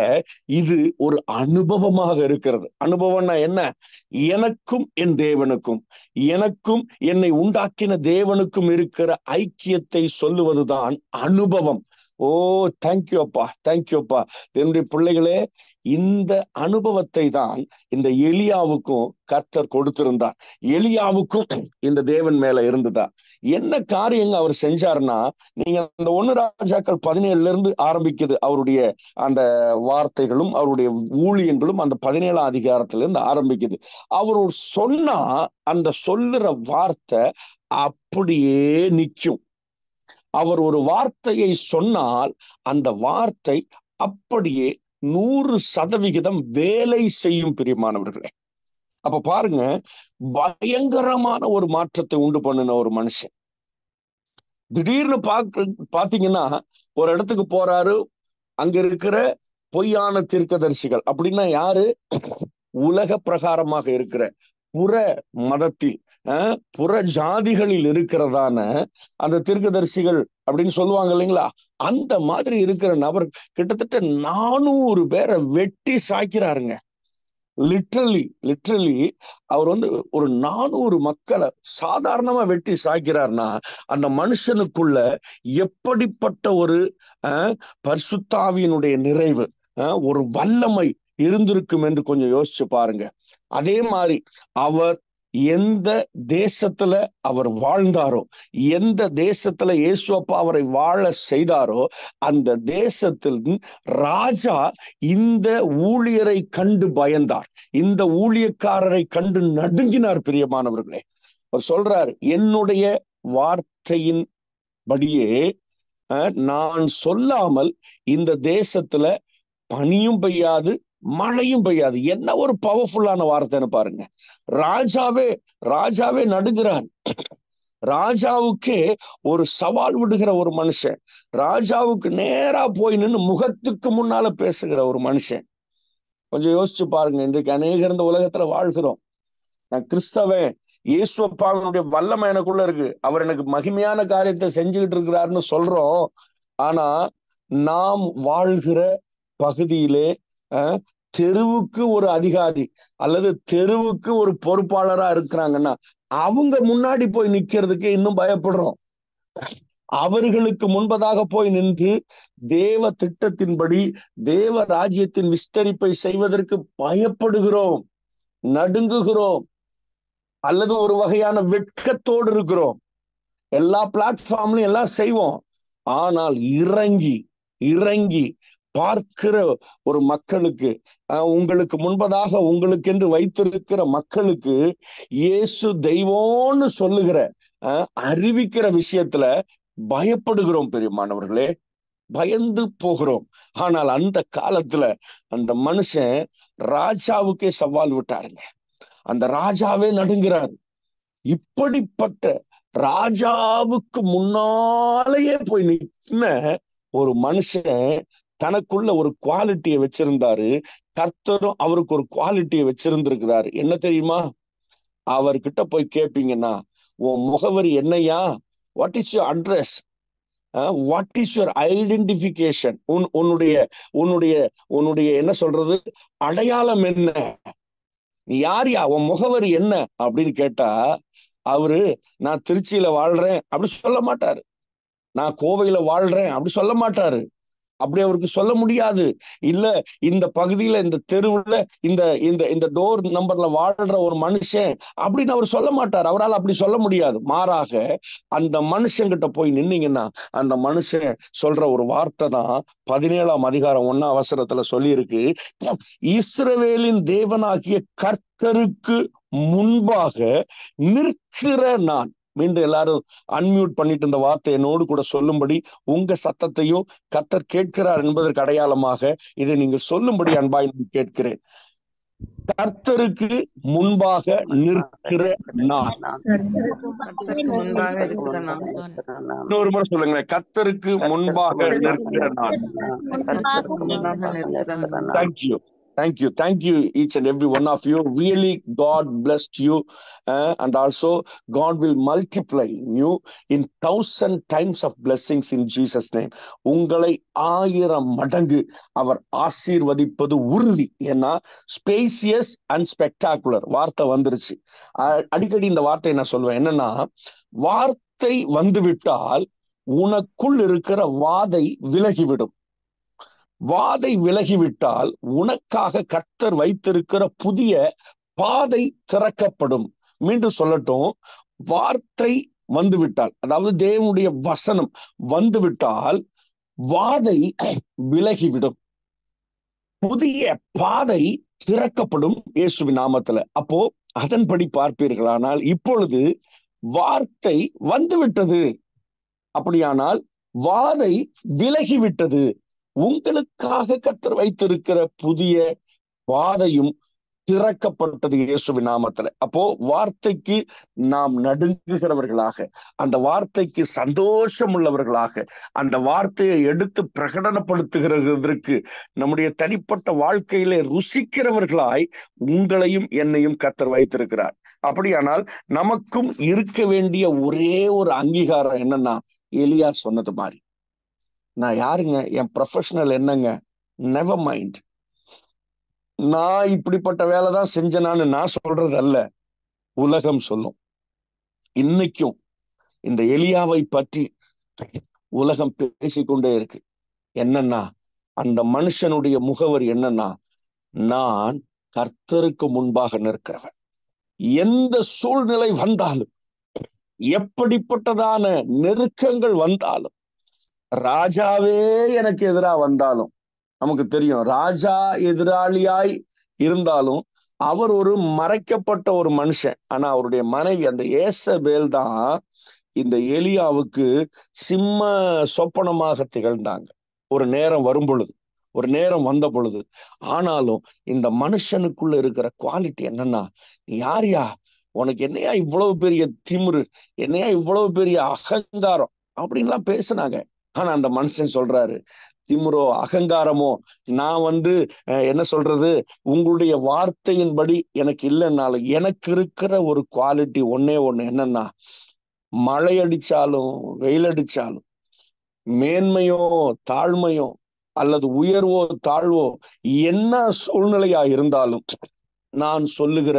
இது ஒரு அனுபவமாக இருக்கிறது அனுபவம்னா என்ன எனக்கும் என் தேவனுக்கும் எனக்கும் என்னை உண்டாக்கின தேவனுக்கும் இருக்கிற ஐக்கியத்தை சொல்லுவதுதான் அனுபவம் ஓ தேங்க்யூ அப்பா தேங்க்யூ அப்பா என்னுடைய பிள்ளைகளே இந்த அனுபவத்தை தான் இந்த எலியாவுக்கும் கர்த்தர் கொடுத்திருந்தார் எலியாவுக்கும் இந்த தேவன் மேல இருந்ததா என்ன காரியங்க அவர் செஞ்சாருன்னா நீங்க அந்த ஒன்னு ராஜாக்கள் பதினேழுல இருந்து ஆரம்பிக்குது அவருடைய அந்த வார்த்தைகளும் அவருடைய ஊழியங்களும் அந்த பதினேழாம் அதிகாரத்துல இருந்து ஆரம்பிக்குது அவர் சொன்னா அந்த சொல்லுற வார்த்தை அப்படியே நிற்கும் அவர் ஒரு வார்த்தையை சொன்னால் அந்த வார்த்தை அப்படியே நூறு சதவிகிதம் வேலை செய்யும் பிரியமானவர்களே அப்ப பாருங்க பயங்கரமான ஒரு மாற்றத்தை உண்டு பண்ணின ஒரு மனுஷன் திடீர்னு பாக்க பாத்தீங்கன்னா ஒரு இடத்துக்கு போறாரு அங்க இருக்கிற பொய்யான தீர்க்கதரிசிகள் அப்படின்னா யாரு உலக பிரகாரமாக இருக்கிற புற மதத்தில் புற ஜாதிகளில் இருக்கிறதான அந்த தீர்க்கதரிசிகள் அப்படின்னு சொல்லுவாங்க இல்லைங்களா அந்த மாதிரி இருக்கிற நபர் கிட்டத்தட்ட நானூறு பேரை வெட்டி சாய்க்கிறாருங்க லிட்ரலி லிட்ரலி அவர் வந்து ஒரு நானூறு மக்களை சாதாரணமா வெட்டி சாய்க்கிறார்னா அந்த மனுஷனுக்குள்ள எப்படிப்பட்ட ஒரு பரிசுத்தாவியினுடைய நிறைவு ஒரு வல்லமை இருந்திருக்கும் என்று கொஞ்சம் யோசிச்சு பாருங்க அதே மாதிரி அவர் எந்த தேசத்துல அவர் வாழ்ந்தாரோ எந்த தேசத்துல இயேசுப்பா அவரை வாழ செய்தாரோ அந்த தேசத்தில் ராஜா இந்த ஊழியரை கண்டு பயந்தார் இந்த ஊழியக்காரரை கண்டு நடுங்கினார் பிரியமானவர்களே அவர் சொல்றார் என்னுடைய வார்த்தையின் படியே நான் சொல்லாமல் இந்த தேசத்துல பனியும் பெய்யாது மழையும் பெய்யாது என்ன ஒரு பவர்ஃபுல்லான வார்த்தைன்னு பாருங்க ராஜாவே ராஜாவே நடுங்கிறார் ராஜாவுக்கு ஒரு சவால் விடுகிற ஒரு மனுஷன் ராஜாவுக்கு நேரா போய் நின்று முகத்துக்கு முன்னால பேசுகிற ஒரு மனுஷன் கொஞ்சம் யோசிச்சு பாருங்க இன்றைக்கு அநேக இந்த உலகத்துல வாழ்கிறோம் நான் கிறிஸ்தவன் இயேசுப்பாவினுடைய வல்லமை எனக்குள்ள இருக்கு அவர் எனக்கு மகிமையான காரியத்தை செஞ்சுக்கிட்டு இருக்கிறாருன்னு சொல்றோம் ஆனா நாம் வாழ்கிற பகுதியிலே தெருவுக்கு ஒரு அதிகாரி அல்லது தெருவுக்கு ஒரு பொறுப்பாளரா இருக்கிறாங்கன்னா அவங்க முன்னாடி போய் நிக்கிறதுக்கு இன்னும் பயப்படுறோம் அவர்களுக்கு முன்பதாக போய் நின்று தேவ திட்டத்தின்படி தேவ ராஜ்யத்தின் விஸ்தரிப்பை செய்வதற்கு பயப்படுகிறோம் நடுங்குகிறோம் அல்லது ஒரு வகையான வெட்கத்தோடு இருக்கிறோம் எல்லா பிளாட்ஃபார்ம்லயும் எல்லாம் செய்வோம் ஆனால் இறங்கி இறங்கி பார்க்கிற ஒரு மக்களுக்கு உங்களுக்கு முன்பதாக உங்களுக்கென்று வைத்திருக்கிற மக்களுக்கு இயேசு தெய்வம்னு சொல்லுகிற அறிவிக்கிற விஷயத்துல பயப்படுகிறோம் பெரியமானவர்களே பயந்து போகிறோம் ஆனால் அந்த காலத்துல அந்த மனுஷன் ராஜாவுக்கே சவால் விட்டாருங்க அந்த ராஜாவே நடுங்கிறார் இப்படிப்பட்ட ராஜாவுக்கு முன்னாலேயே போய் நின்ன ஒரு மனுஷன் தனக்குள்ள ஒரு குவாலிட்டியை வச்சிருந்தாரு கர்த்தரும் அவருக்கு ஒரு குவாலிட்டியை வச்சிருந்திருக்கிறாரு என்ன தெரியுமா அவர்கிட்ட போய் கேட்பீங்கன்னா உன் முகவரி என்னையா what is your address what is your identification உன் உன்னுடைய உன்னுடைய உன்னுடைய என்ன சொல்றது அடையாளம் என்ன நீ யார் யா உன் முகவரி என்ன அப்படின்னு கேட்டா அவரு நான் திருச்சியில வாழ்றேன் அப்படி சொல்ல மாட்டாரு நான் கோவையில வாழ்றேன் அப்படி சொல்ல மாட்டாரு அப்படி அவருக்கு சொல்ல முடியாது இல்ல இந்த பகுதியில இந்த தெருவுல இந்த இந்த இந்த டோர் நம்பர்ல வாழ்ற ஒரு மனுஷன் அப்படின்னு அவர் சொல்ல மாட்டார் அவரால் அப்படி சொல்ல முடியாது மாறாக அந்த மனுஷங்கிட்ட போய் நின்னீங்கன்னா அந்த மனுஷன் சொல்ற ஒரு வார்த்தை தான் பதினேழாம் அதிகாரம் ஒன்னா அவசரத்துல சொல்லியிருக்கு இஸ்ரவேலின் தேவனாகிய கர்த்தருக்கு முன்பாக நிற்கிற நான் மீண்டும் எல்லாரும் அன்மியூட் பண்ணிட்டு இருந்த வார்த்தை என்னோடு கூட சொல்லும்படி உங்க சத்தத்தையும் கத்தர் கேட்கிறார் என்பதற்கு அடையாளமாக இதை நீங்கள் சொல்லும்படி அன்பாய் கேட்கிறேன் கர்த்தருக்கு முன்பாக நிற்கிற நான் இன்னொரு முறை சொல்லுங்களேன் கர்த்தருக்கு முன்பாக நிற்கிற நான் thank you Thank you. Thank you, each and every one of you. Really, God blessed you. Uh, and also, God will multiply you in thousand times of blessings in Jesus' name. உங்களை ஆயிரம் மடங்கு அவர் ஆசீர்வதிப்பது உறுதி ஏன்னா ஸ்பேசியஸ் அண்ட் ஸ்பெக்டாகுலர் வார்த்தை வந்துருச்சு அடிக்கடி இந்த வார்த்தையை நான் சொல்லுவேன் என்னன்னா வார்த்தை வந்துவிட்டால் உனக்குள் இருக்கிற வாதை விலகிவிடும் வாதை விலகிவிட்டால் உனக்காக கர்த்தர் வைத்திருக்கிற புதிய பாதை திறக்கப்படும் மீண்டும் சொல்லட்டும் வார்த்தை வந்துவிட்டால் அதாவது தேவனுடைய வசனம் வந்துவிட்டால் வாதை விலகிவிடும் புதிய பாதை திறக்கப்படும் இயேசுவி நாமத்துல அப்போ அதன்படி பார்ப்பீர்களானால் இப்பொழுது வார்த்தை வந்துவிட்டது அப்படியானால் வாதை விலகிவிட்டது உங்களுக்காக கத்தர் வைத்திருக்கிற புதிய பாதையும் திறக்கப்பட்டது இயேசுவி நாமத்துல அப்போ வார்த்தைக்கு நாம் நடுங்குகிறவர்களாக அந்த வார்த்தைக்கு சந்தோஷம் உள்ளவர்களாக அந்த வார்த்தையை எடுத்து பிரகடனப்படுத்துகிறதற்கு நம்முடைய தனிப்பட்ட வாழ்க்கையிலே ருசிக்கிறவர்களாய் உங்களையும் என்னையும் கத்தர் வைத்திருக்கிறார் அப்படியானால் நமக்கும் இருக்க வேண்டிய ஒரே ஒரு அங்கீகாரம் என்னன்னா எலியா சொன்னது மாதிரி நான் யாருங்க என் ப்ரொஃபஷனல் என்னங்க நெவர் மைண்ட் நான் இப்படிப்பட்ட வேலை தான் செஞ்சனான்னு நான் சொல்றது அல்ல உலகம் சொல்லும் இன்னைக்கும் இந்த எலியாவை பற்றி உலகம் பேசிக்கொண்டே இருக்கு என்னன்னா அந்த மனுஷனுடைய முகவர் என்னன்னா நான் கர்த்தருக்கு முன்பாக நிற்கிறவன் எந்த சூழ்நிலை வந்தாலும் எப்படிப்பட்டதான நெருக்கங்கள் வந்தாலும் ராஜாவே எனக்கு எதிராக வந்தாலும் நமக்கு தெரியும் ராஜா எதிராளியாய் இருந்தாலும் அவர் ஒரு மறைக்கப்பட்ட ஒரு மனுஷன் ஆனா அவருடைய மனைவி அந்த ஏசபேல் தான் இந்த எலியாவுக்கு சிம்ம சொப்பனமாக திகழ்ந்தாங்க ஒரு நேரம் வரும் பொழுது ஒரு நேரம் வந்த பொழுது ஆனாலும் இந்த மனுஷனுக்குள்ள இருக்கிற குவாலிட்டி என்னன்னா நீ யாரியா உனக்கு என்னையா இவ்வளவு பெரிய திமிரு என்னையா இவ்வளவு பெரிய அகங்காரம் அப்படின்லாம் பேசுனாங்க ஆனா அந்த மனுஷன் சொல்றாரு திமுரோ அகங்காரமோ நான் வந்து என்ன சொல்றது உங்களுடைய வார்த்தையின்படி எனக்கு இல்லைன்னாலும் எனக்கு இருக்கிற ஒரு குவாலிட்டி ஒன்னே ஒண்ணு என்னன்னா மழை அடிச்சாலும் வெயில் அடிச்சாலும் மேன்மையோ தாழ்மையோ அல்லது உயர்வோ தாழ்வோ என்ன சூழ்நிலையா இருந்தாலும் நான் சொல்லுகிற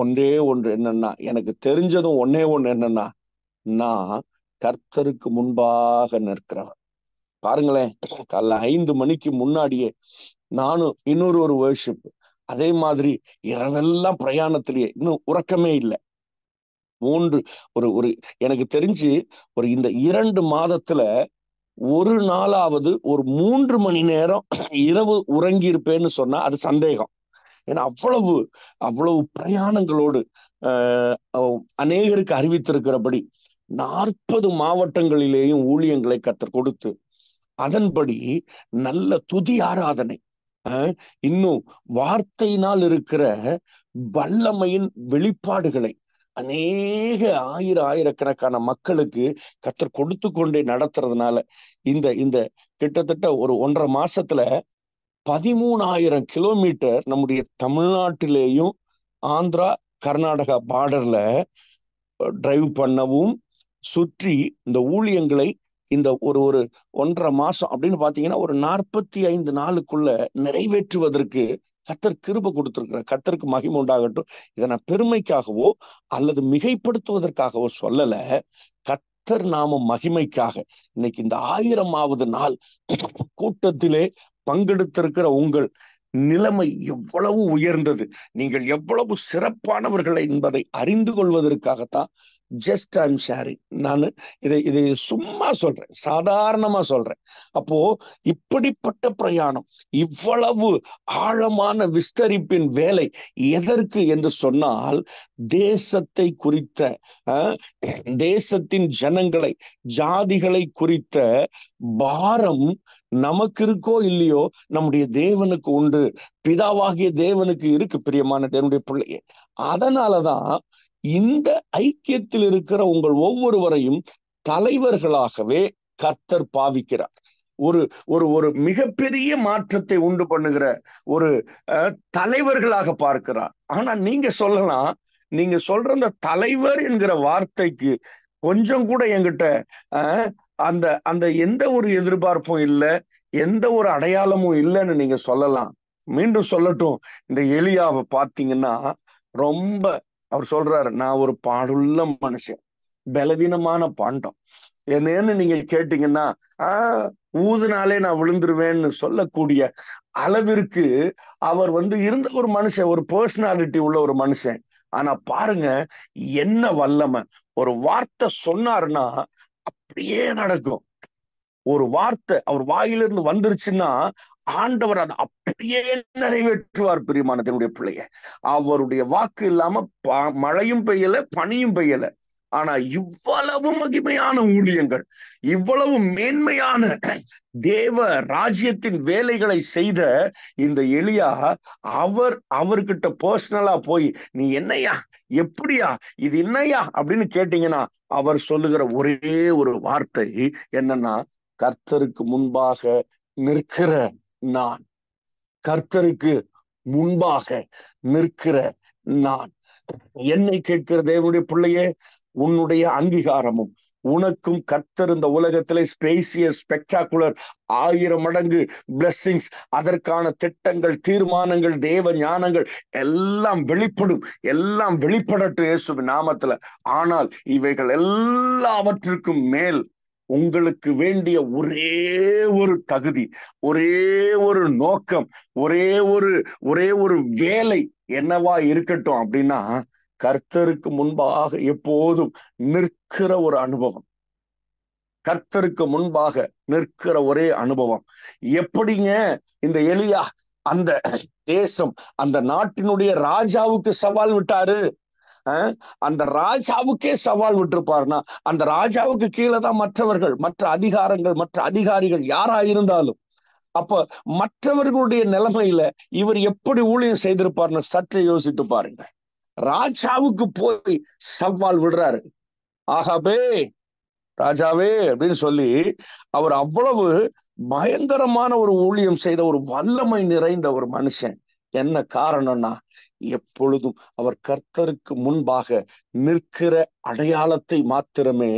ஒன்றே ஒன்று என்னன்னா எனக்கு தெரிஞ்சதும் ஒன்னே ஒன்று என்னன்னா நான் கர்த்தருக்கு முன்பாக நிற்கிறவன் பாருங்களேன் காலைல ஐந்து மணிக்கு முன்னாடியே நானும் இன்னொரு ஒரு வேர்ஷிப் அதே மாதிரி இரவெல்லாம் பிரயாணத்திலேயே இன்னும் உறக்கமே இல்லை மூன்று ஒரு ஒரு எனக்கு தெரிஞ்சு ஒரு இந்த இரண்டு மாதத்துல ஒரு நாளாவது ஒரு மூன்று மணி நேரம் இரவு உறங்கி இருப்பேன்னு சொன்னா அது சந்தேகம் ஏன்னா அவ்வளவு அவ்வளவு பிரயாணங்களோடு அநேகருக்கு அறிவித்திருக்கிறபடி நாற்பது மாவட்டங்களிலேயும் ஊழியங்களை கத்தர் கொடுத்து அதன்படி நல்ல துதி ஆராதனை இன்னும் வார்த்தையினால் இருக்கிற வல்லமையின் வெளிப்பாடுகளை அநேக ஆயிர ஆயிரக்கணக்கான மக்களுக்கு கத்தர் கொடுத்து கொண்டே நடத்துறதுனால இந்த இந்த கிட்டத்தட்ட ஒரு ஒன்றரை மாசத்துல பதிமூணாயிரம் கிலோமீட்டர் நம்முடைய தமிழ்நாட்டிலேயும் ஆந்திரா கர்நாடகா பார்டர்ல டிரைவ் பண்ணவும் சுற்றி இந்த ஊழியங்களை இந்த ஒரு ஒரு ஒன்றரை மாசம் அப்படின்னு பாத்தீங்கன்னா ஒரு நாற்பத்தி ஐந்து நாளுக்குள்ள நிறைவேற்றுவதற்கு கத்தர் கிருப கொடுத்திருக்கிறார் கத்தருக்கு மகிமை உண்டாகட்டும் இதை நான் பெருமைக்காகவோ அல்லது மிகைப்படுத்துவதற்காகவோ சொல்லல கத்தர் நாம மகிமைக்காக இன்னைக்கு இந்த ஆயிரமாவது நாள் கூட்டத்திலே பங்கெடுத்திருக்கிற உங்கள் நிலைமை எவ்வளவு உயர்ந்தது நீங்கள் எவ்வளவு சிறப்பானவர்கள் என்பதை அறிந்து கொள்வதற்காகத்தான் ஜஸ்ட் ஐம் ஷேரிங் நான் இதை இதை சும்மா சொல்றேன் சாதாரணமா சொல்றேன் அப்போ இப்படிப்பட்ட பிரயாணம் இவ்வளவு ஆழமான விஸ்தரிப்பின் வேலை எதற்கு என்று சொன்னால் தேசத்தை குறித்த தேசத்தின் ஜனங்களை ஜாதிகளை குறித்த பாரம் நமக்கு இருக்கோ இல்லையோ நம்முடைய தேவனுக்கு உண்டு பிதாவாகிய தேவனுக்கு இருக்கு பிரியமான தேவனுடைய பிள்ளையே அதனாலதான் இந்த ஐக்கியத்தில் இருக்கிற உங்கள் ஒவ்வொருவரையும் தலைவர்களாகவே கர்த்தர் பாவிக்கிறார் ஒரு ஒரு ஒரு மிகப்பெரிய மாற்றத்தை உண்டு பண்ணுகிற ஒரு தலைவர்களாக பார்க்கிறார் ஆனா நீங்க சொல்லலாம் நீங்க சொல்ற அந்த தலைவர் என்கிற வார்த்தைக்கு கொஞ்சம் கூட என்கிட்ட அந்த அந்த எந்த ஒரு எதிர்பார்ப்பும் இல்லை எந்த ஒரு அடையாளமும் இல்லைன்னு நீங்க சொல்லலாம் மீண்டும் சொல்லட்டும் இந்த எளியாவை பார்த்தீங்கன்னா ரொம்ப அவர் சொல்றாரு நான் ஒரு பாடுள்ள மனுஷன் பலவீனமான பாண்டம் என்னன்னு நீங்க கேட்டீங்கன்னா ஆஹ் ஊதுனாலே நான் விழுந்துருவேன்னு சொல்லக்கூடிய அளவிற்கு அவர் வந்து இருந்த ஒரு மனுஷன் ஒரு பர்சனாலிட்டி உள்ள ஒரு மனுஷன் ஆனா பாருங்க என்ன வல்லமை ஒரு வார்த்தை சொன்னாருன்னா அப்படியே நடக்கும் ஒரு வார்த்தை அவர் வாயிலிருந்து வந்துருச்சுன்னா ஆண்டவர் அதை அப்படியே நிறைவேற்றுவார் பிரியமான பிள்ளைய அவருடைய வாக்கு இல்லாம மழையும் பெய்யல பனியும் பெய்யல ஆனா இவ்வளவு மகிமையான ஊழியங்கள் இவ்வளவு மேன்மையான தேவ ராஜ்யத்தின் வேலைகளை செய்த இந்த எளியா அவர் அவர்கிட்ட பர்சனலா போய் நீ என்னையா எப்படியா இது என்னையா அப்படின்னு கேட்டீங்கன்னா அவர் சொல்லுகிற ஒரே ஒரு வார்த்தை என்னன்னா கர்த்தருக்கு முன்பாக நிற்கிற நான் கர்த்தருக்கு முன்பாக நிற்கிற நான் என்னை கேட்கிற தேவனுடைய பிள்ளையே உன்னுடைய அங்கீகாரமும் உனக்கும் கர்த்தர் இந்த உலகத்திலே ஸ்பேசியஸ் ஸ்பெக்டாகுலர் ஆயிரம் மடங்கு பிளஸ்ஸிங்ஸ் அதற்கான திட்டங்கள் தீர்மானங்கள் தேவ ஞானங்கள் எல்லாம் வெளிப்படும் எல்லாம் வெளிப்படட்டும் இயேசு நாமத்துல ஆனால் இவைகள் எல்லாவற்றிற்கும் மேல் உங்களுக்கு வேண்டிய ஒரே ஒரு தகுதி ஒரே ஒரு நோக்கம் ஒரே ஒரு ஒரே ஒரு வேலை என்னவா இருக்கட்டும் அப்படின்னா கர்த்தருக்கு முன்பாக எப்போதும் நிற்கிற ஒரு அனுபவம் கர்த்தருக்கு முன்பாக நிற்கிற ஒரே அனுபவம் எப்படிங்க இந்த எலியா அந்த தேசம் அந்த நாட்டினுடைய ராஜாவுக்கு சவால் விட்டாரு அந்த ராஜாவுக்கே சவால் விட்டுருப்பார்னா அந்த ராஜாவுக்கு கீழே தான் மற்றவர்கள் மற்ற அதிகாரங்கள் மற்ற அதிகாரிகள் யாரா இருந்தாலும் அப்ப மற்றவர்களுடைய நிலைமையில இவர் எப்படி ஊழியம் செய்திருப்பார்னு சற்றே யோசித்து பாருங்க ராஜாவுக்கு போய் சவால் விடுறாரு ஆகாபே ராஜாவே அப்படின்னு சொல்லி அவர் அவ்வளவு பயங்கரமான ஒரு ஊழியம் செய்த ஒரு வல்லமை நிறைந்த ஒரு மனுஷன் என்ன காரணம்னா எப்பொழுதும் அவர் கர்த்தருக்கு முன்பாக நிற்கிற அடையாளத்தை மாத்திரமே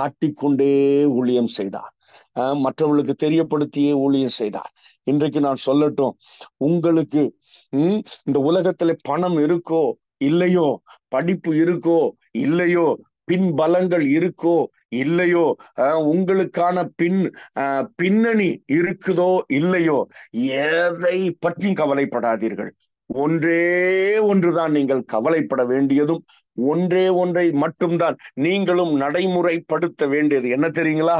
காட்டிக்கொண்டே ஊழியம் செய்தார் மற்றவர்களுக்கு தெரியப்படுத்தியே ஊழியம் செய்தார் இன்றைக்கு நான் சொல்லட்டும் உங்களுக்கு உம் இந்த உலகத்துல பணம் இருக்கோ இல்லையோ படிப்பு இருக்கோ இல்லையோ பின் பலங்கள் இருக்கோ இல்லையோ உங்களுக்கான பின் பின்னணி இருக்குதோ இல்லையோ எதை பற்றியும் கவலைப்படாதீர்கள் ஒன்றே ஒன்றுதான் நீங்கள் கவலைப்பட வேண்டியதும் ஒன்றே ஒன்றை மட்டும்தான் நீங்களும் நடைமுறைப்படுத்த வேண்டியது என்ன தெரியுங்களா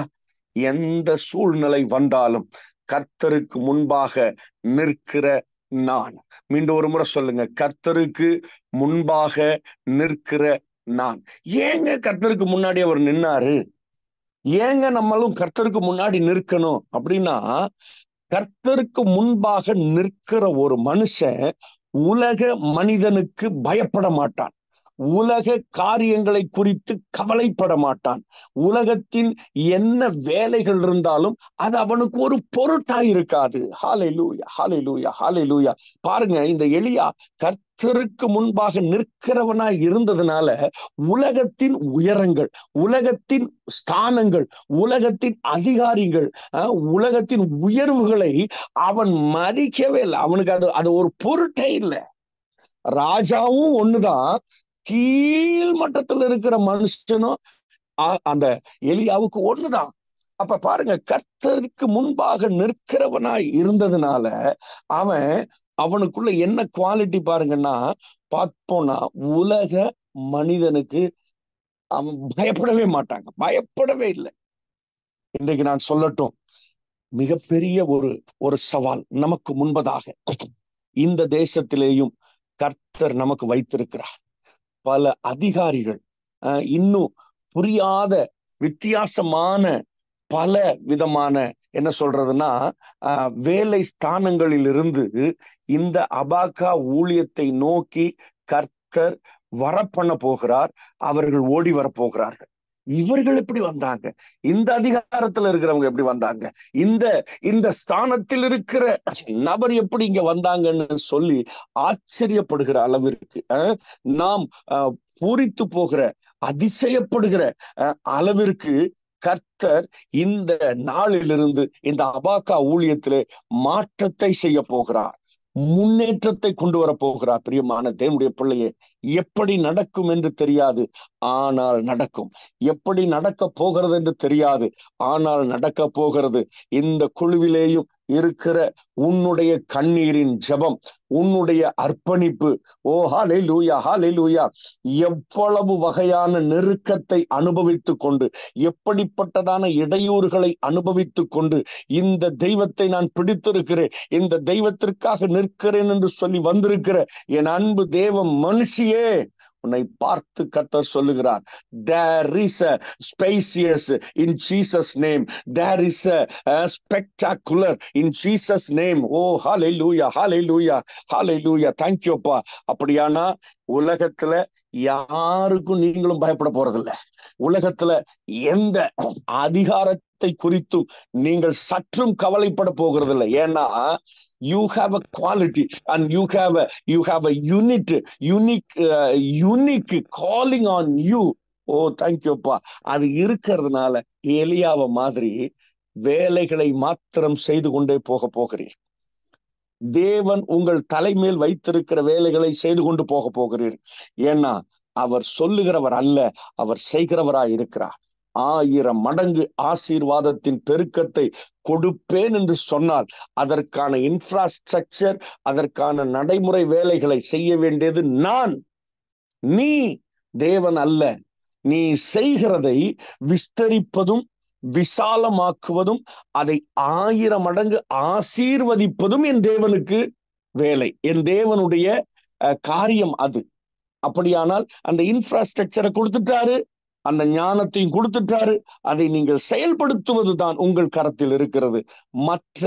எந்த சூழ்நிலை வந்தாலும் கர்த்தருக்கு முன்பாக நிற்கிற நான் மீண்டும் ஒரு முறை சொல்லுங்க கர்த்தருக்கு முன்பாக நிற்கிற நான் ஏங்க கர்த்தருக்கு முன்னாடி அவர் நின்னாரு ஏங்க நம்மளும் கர்த்தருக்கு முன்னாடி நிற்கணும் அப்படின்னா கர்த்தருக்கு முன்பாக நிற்கிற ஒரு மனுஷன் உலக மனிதனுக்கு பயப்பட மாட்டான் உலக காரியங்களை குறித்து கவலைப்பட மாட்டான் உலகத்தின் என்ன வேலைகள் இருந்தாலும் அது அவனுக்கு ஒரு பொருட்டா இருக்காது ஹாலை லூயா ஹாலை லூயா ஹாலை லூயா பாருங்க இந்த எளியா கர்த்தருக்கு முன்பாக நிற்கிறவனா இருந்ததுனால உலகத்தின் உயரங்கள் உலகத்தின் ஸ்தானங்கள் உலகத்தின் அதிகாரிகள் உலகத்தின் உயர்வுகளை அவன் மதிக்கவே இல்லை அவனுக்கு அது அது ஒரு பொருட்டே இல்லை ராஜாவும் ஒண்ணுதான் கீழ் மட்டத்தில் இருக்கிற மனுஷனும் அந்த எலியாவுக்கு ஒண்ணுதான் அப்ப பாருங்க கர்த்தருக்கு முன்பாக நிற்கிறவனாய் இருந்ததுனால அவன் அவனுக்குள்ள என்ன குவாலிட்டி பாருங்கன்னா பார்ப்போம்னா உலக மனிதனுக்கு அவன் பயப்படவே மாட்டாங்க பயப்படவே இல்லை இன்றைக்கு நான் சொல்லட்டும் மிகப்பெரிய ஒரு ஒரு சவால் நமக்கு முன்பதாக இந்த தேசத்திலேயும் கர்த்தர் நமக்கு வைத்திருக்கிறார் பல அதிகாரிகள் இன்னும் புரியாத வித்தியாசமான பல விதமான என்ன சொல்றதுன்னா வேலை ஸ்தானங்களிலிருந்து இந்த அபாக்கா ஊழியத்தை நோக்கி கர்த்தர் வரப்பண்ண போகிறார் அவர்கள் ஓடி வரப்போகிறார்கள் இவர்கள் எப்படி வந்தாங்க இந்த அதிகாரத்துல இருக்கிறவங்க எப்படி வந்தாங்க இந்த இந்த ஸ்தானத்தில் இருக்கிற நபர் எப்படி இங்க வந்தாங்கன்னு சொல்லி ஆச்சரியப்படுகிற அளவிற்கு நாம் பூரித்து போகிற அதிசயப்படுகிற அளவிற்கு கர்த்தர் இந்த நாளிலிருந்து இந்த அபாக்கா ஊழியத்திலே மாற்றத்தை செய்ய போகிறார் முன்னேற்றத்தை கொண்டு வரப்போகிறார் பிரியமான தேவனுடைய பிள்ளையே எப்படி நடக்கும் என்று தெரியாது ஆனால் நடக்கும் எப்படி நடக்க போகிறது என்று தெரியாது ஆனால் நடக்க போகிறது இந்த குழுவிலேயும் இருக்கிற உன்னுடைய கண்ணீரின் ஜபம் உன்னுடைய அர்ப்பணிப்பு ஓ ஹாலே லூயா ஹாலே லூயா எவ்வளவு வகையான நெருக்கத்தை அனுபவித்து கொண்டு எப்படிப்பட்டதான இடையூறுகளை அனுபவித்து கொண்டு இந்த தெய்வத்தை நான் பிடித்திருக்கிறேன் இந்த தெய்வத்திற்காக நிற்கிறேன் என்று சொல்லி வந்திருக்கிற என் அன்பு தேவம் மனுஷியே உன்னை பார்த்து கத்தர் சொல்லுகிறார் there is a spacious in Jesus name there is a spectacular in Jesus name oh hallelujah hallelujah ஹாலை லூயா தேங்க்யூப்பா அப்படியானா உலகத்துல யாருக்கும் நீங்களும் பயப்பட போறதில்லை உலகத்துல எந்த அதிகாரத்தை குறித்தும் நீங்கள் சற்றும் கவலைப்பட போகிறது இல்லை ஏன்னா you have a quality and you have a you have a unit unique unique calling on you oh தேங்க்யூப்பா அது இருக்கிறதுனால எலியாவ மாதிரி வேலைகளை மாத்திரம் செய்து கொண்டே போக போகிறீர் தேவன் உங்கள் தலைமையில் வைத்திருக்கிற வேலைகளை செய்து கொண்டு போக போகிறீர் ஏன்னா அவர் சொல்லுகிறவர் அல்ல அவர் செய்கிறவராய் இருக்கிறார் ஆயிரம் மடங்கு ஆசீர்வாதத்தின் பெருக்கத்தை கொடுப்பேன் என்று சொன்னால் அதற்கான இன்ஃப்ராஸ்ட்ரக்சர் அதற்கான நடைமுறை வேலைகளை செய்ய வேண்டியது நான் நீ தேவன் அல்ல நீ செய்கிறதை விஸ்தரிப்பதும் விசாலமாக்குவதும் அதை ஆயிரம் மடங்கு ஆசீர்வதிப்பதும் என் தேவனுக்கு வேலை என் தேவனுடைய காரியம் அது அப்படியானால் அந்த இன்ஃப்ராஸ்ட்ரக்சரை கொடுத்துட்டாரு அந்த ஞானத்தையும் கொடுத்துட்டாரு அதை நீங்கள் செயல்படுத்துவது தான் உங்கள் கரத்தில் இருக்கிறது மற்ற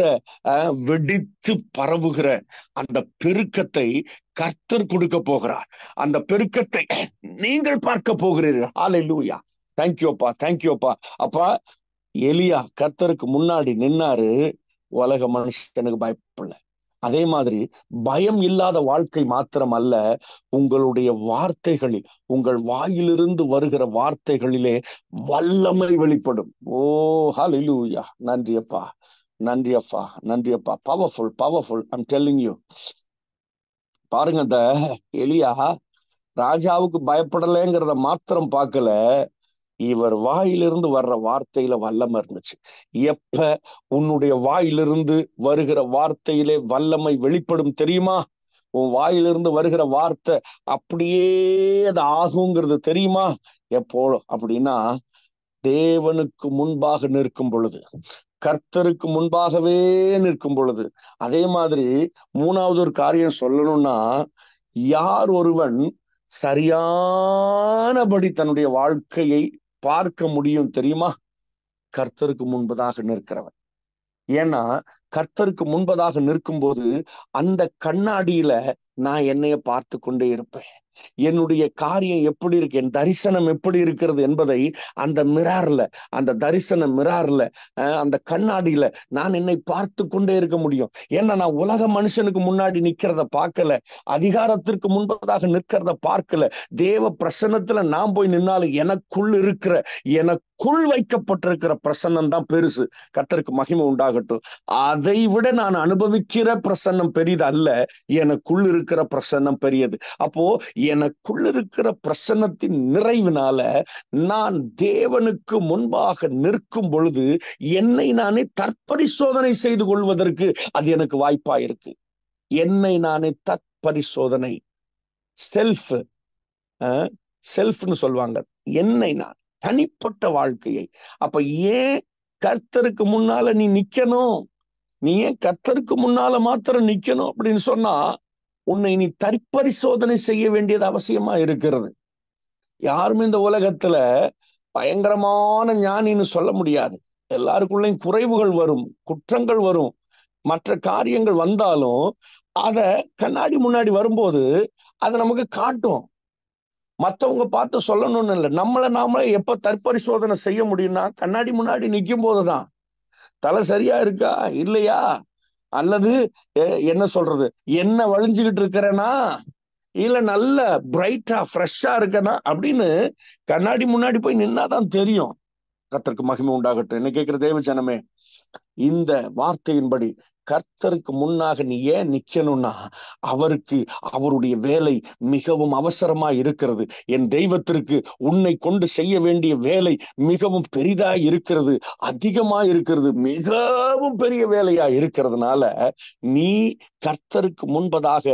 வெடித்து பரவுகிற அந்த பெருக்கத்தை கர்த்தர் கொடுக்க போகிறார் அந்த பெருக்கத்தை நீங்கள் பார்க்க போகிறீர்கள் ஆலை லூயா தேங்க்யூப்பா தேங்க்யூப்பா அப்பா எலியா கர்த்தருக்கு முன்னாடி நின்னாரு உலக மனுஷனுக்கு பயப்படல அதே மாதிரி பயம் இல்லாத வாழ்க்கை மாத்திரம் அல்ல உங்களுடைய வார்த்தைகளில் உங்கள் வாயிலிருந்து வருகிற வார்த்தைகளிலே வல்லமை வெளிப்படும் ஓ ஹலிலூயா நன்றி அப்பா நன்றி அப்பா நன்றி அப்பா powerful powerful I'm telling you பாருங்க அந்த எலியா ராஜாவுக்கு பயப்படலைங்கிறத மாத்திரம் பார்க்கல இவர் வாயிலிருந்து வர்ற வார்த்தையில வல்லமை இருந்துச்சு எப்ப உன்னுடைய வாயிலிருந்து வருகிற வார்த்தையிலே வல்லமை வெளிப்படும் தெரியுமா உன் வாயிலிருந்து வருகிற வார்த்தை அப்படியே அது ஆகுங்கிறது தெரியுமா எப்போ அப்படின்னா தேவனுக்கு முன்பாக நிற்கும் பொழுது கர்த்தருக்கு முன்பாகவே நிற்கும் பொழுது அதே மாதிரி மூணாவது ஒரு காரியம் சொல்லணும்னா யார் ஒருவன் சரியானபடி தன்னுடைய வாழ்க்கையை பார்க்க முடியும் தெரியுமா கர்த்தருக்கு முன்பதாக நிற்கிறவன் ஏன்னா கர்த்தருக்கு முன்பதாக நிற்கும் போது அந்த கண்ணாடியில நான் என்னைய பார்த்து கொண்டே இருப்பேன் என்னுடைய காரியம் எப்படி இருக்கு என் தரிசனம் எப்படி இருக்கிறது என்பதை அந்த மிரார்ல அந்த தரிசன மிரார்ல அந்த கண்ணாடியில நான் என்னை பார்த்து கொண்டே இருக்க முடியும் ஏன்னா நான் உலக மனுஷனுக்கு முன்னாடி நிக்கிறத பார்க்கல அதிகாரத்திற்கு முன்பதாக நிற்கிறத பார்க்கல தேவ பிரசன்னத்துல நான் போய் நின்னாலும் எனக்குள் இருக்கிற எனக்குள் வைக்கப்பட்டிருக்கிற பிரசன்னம் தான் பெருசு கத்தருக்கு மகிமை உண்டாகட்டும் அதை விட நான் அனுபவிக்கிற பிரசன்னம் பெரியது அல்ல எனக்குள் இருக்கிற பிரசன்னம் பெரியது அப்போ எனக்குள்ள இருக்கிற பிரசன்னத்தின் நிறைவினால நான் தேவனுக்கு முன்பாக நிற்கும் பொழுது என்னை நானே தற்பரிசோதனை செய்து கொள்வதற்கு அது எனக்கு வாய்ப்பாயிருக்கு என்னை நானே தற்பரிசோதனை செல்ஃப் செல்ஃப்னு சொல்லுவாங்க என்னை நான் தனிப்பட்ட வாழ்க்கையை அப்ப ஏன் கர்த்தருக்கு முன்னால நீ நிக்கணும் நீ ஏன் கர்த்தருக்கு முன்னால மாத்திரம் நிக்கணும் அப்படின்னு சொன்னா உன்னை நீ தற்பரிசோதனை செய்ய வேண்டியது அவசியமா இருக்கிறது யாருமே இந்த உலகத்துல பயங்கரமான ஞானின்னு சொல்ல முடியாது எல்லாருக்குள்ளையும் குறைவுகள் வரும் குற்றங்கள் வரும் மற்ற காரியங்கள் வந்தாலும் அத கண்ணாடி முன்னாடி வரும்போது அதை நமக்கு காட்டும் மற்றவங்க பார்த்து சொல்லணும்னு இல்லை நம்மளை நாமளே எப்ப தற்பரிசோதனை செய்ய முடியும்னா கண்ணாடி முன்னாடி நிற்கும் போதுதான் தலை சரியா இருக்கா இல்லையா அல்லது என்ன சொல்றது என்ன வழிஞ்சுக்கிட்டு இருக்கிறேன்னா இல்ல நல்ல பிரைட்டா ஃப்ரெஷ்ஷா இருக்கனா அப்படின்னு கண்ணாடி முன்னாடி போய் நின்னாதான் தெரியும் கத்திற்கு மகிமை உண்டாகட்டும் என்ன கேட்கிற தேவ ஜனமே இந்த வார்த்தையின்படி கர்த்தருக்கு முன்னாக நீ ஏன் நிக்கணும்னா அவருக்கு அவருடைய வேலை மிகவும் அவசரமா இருக்கிறது என் தெய்வத்திற்கு உன்னை கொண்டு செய்ய வேண்டிய வேலை மிகவும் பெரிதா இருக்கிறது அதிகமா இருக்கிறது மிகவும் பெரிய வேலையா இருக்கிறதுனால நீ கர்த்தருக்கு முன்பதாக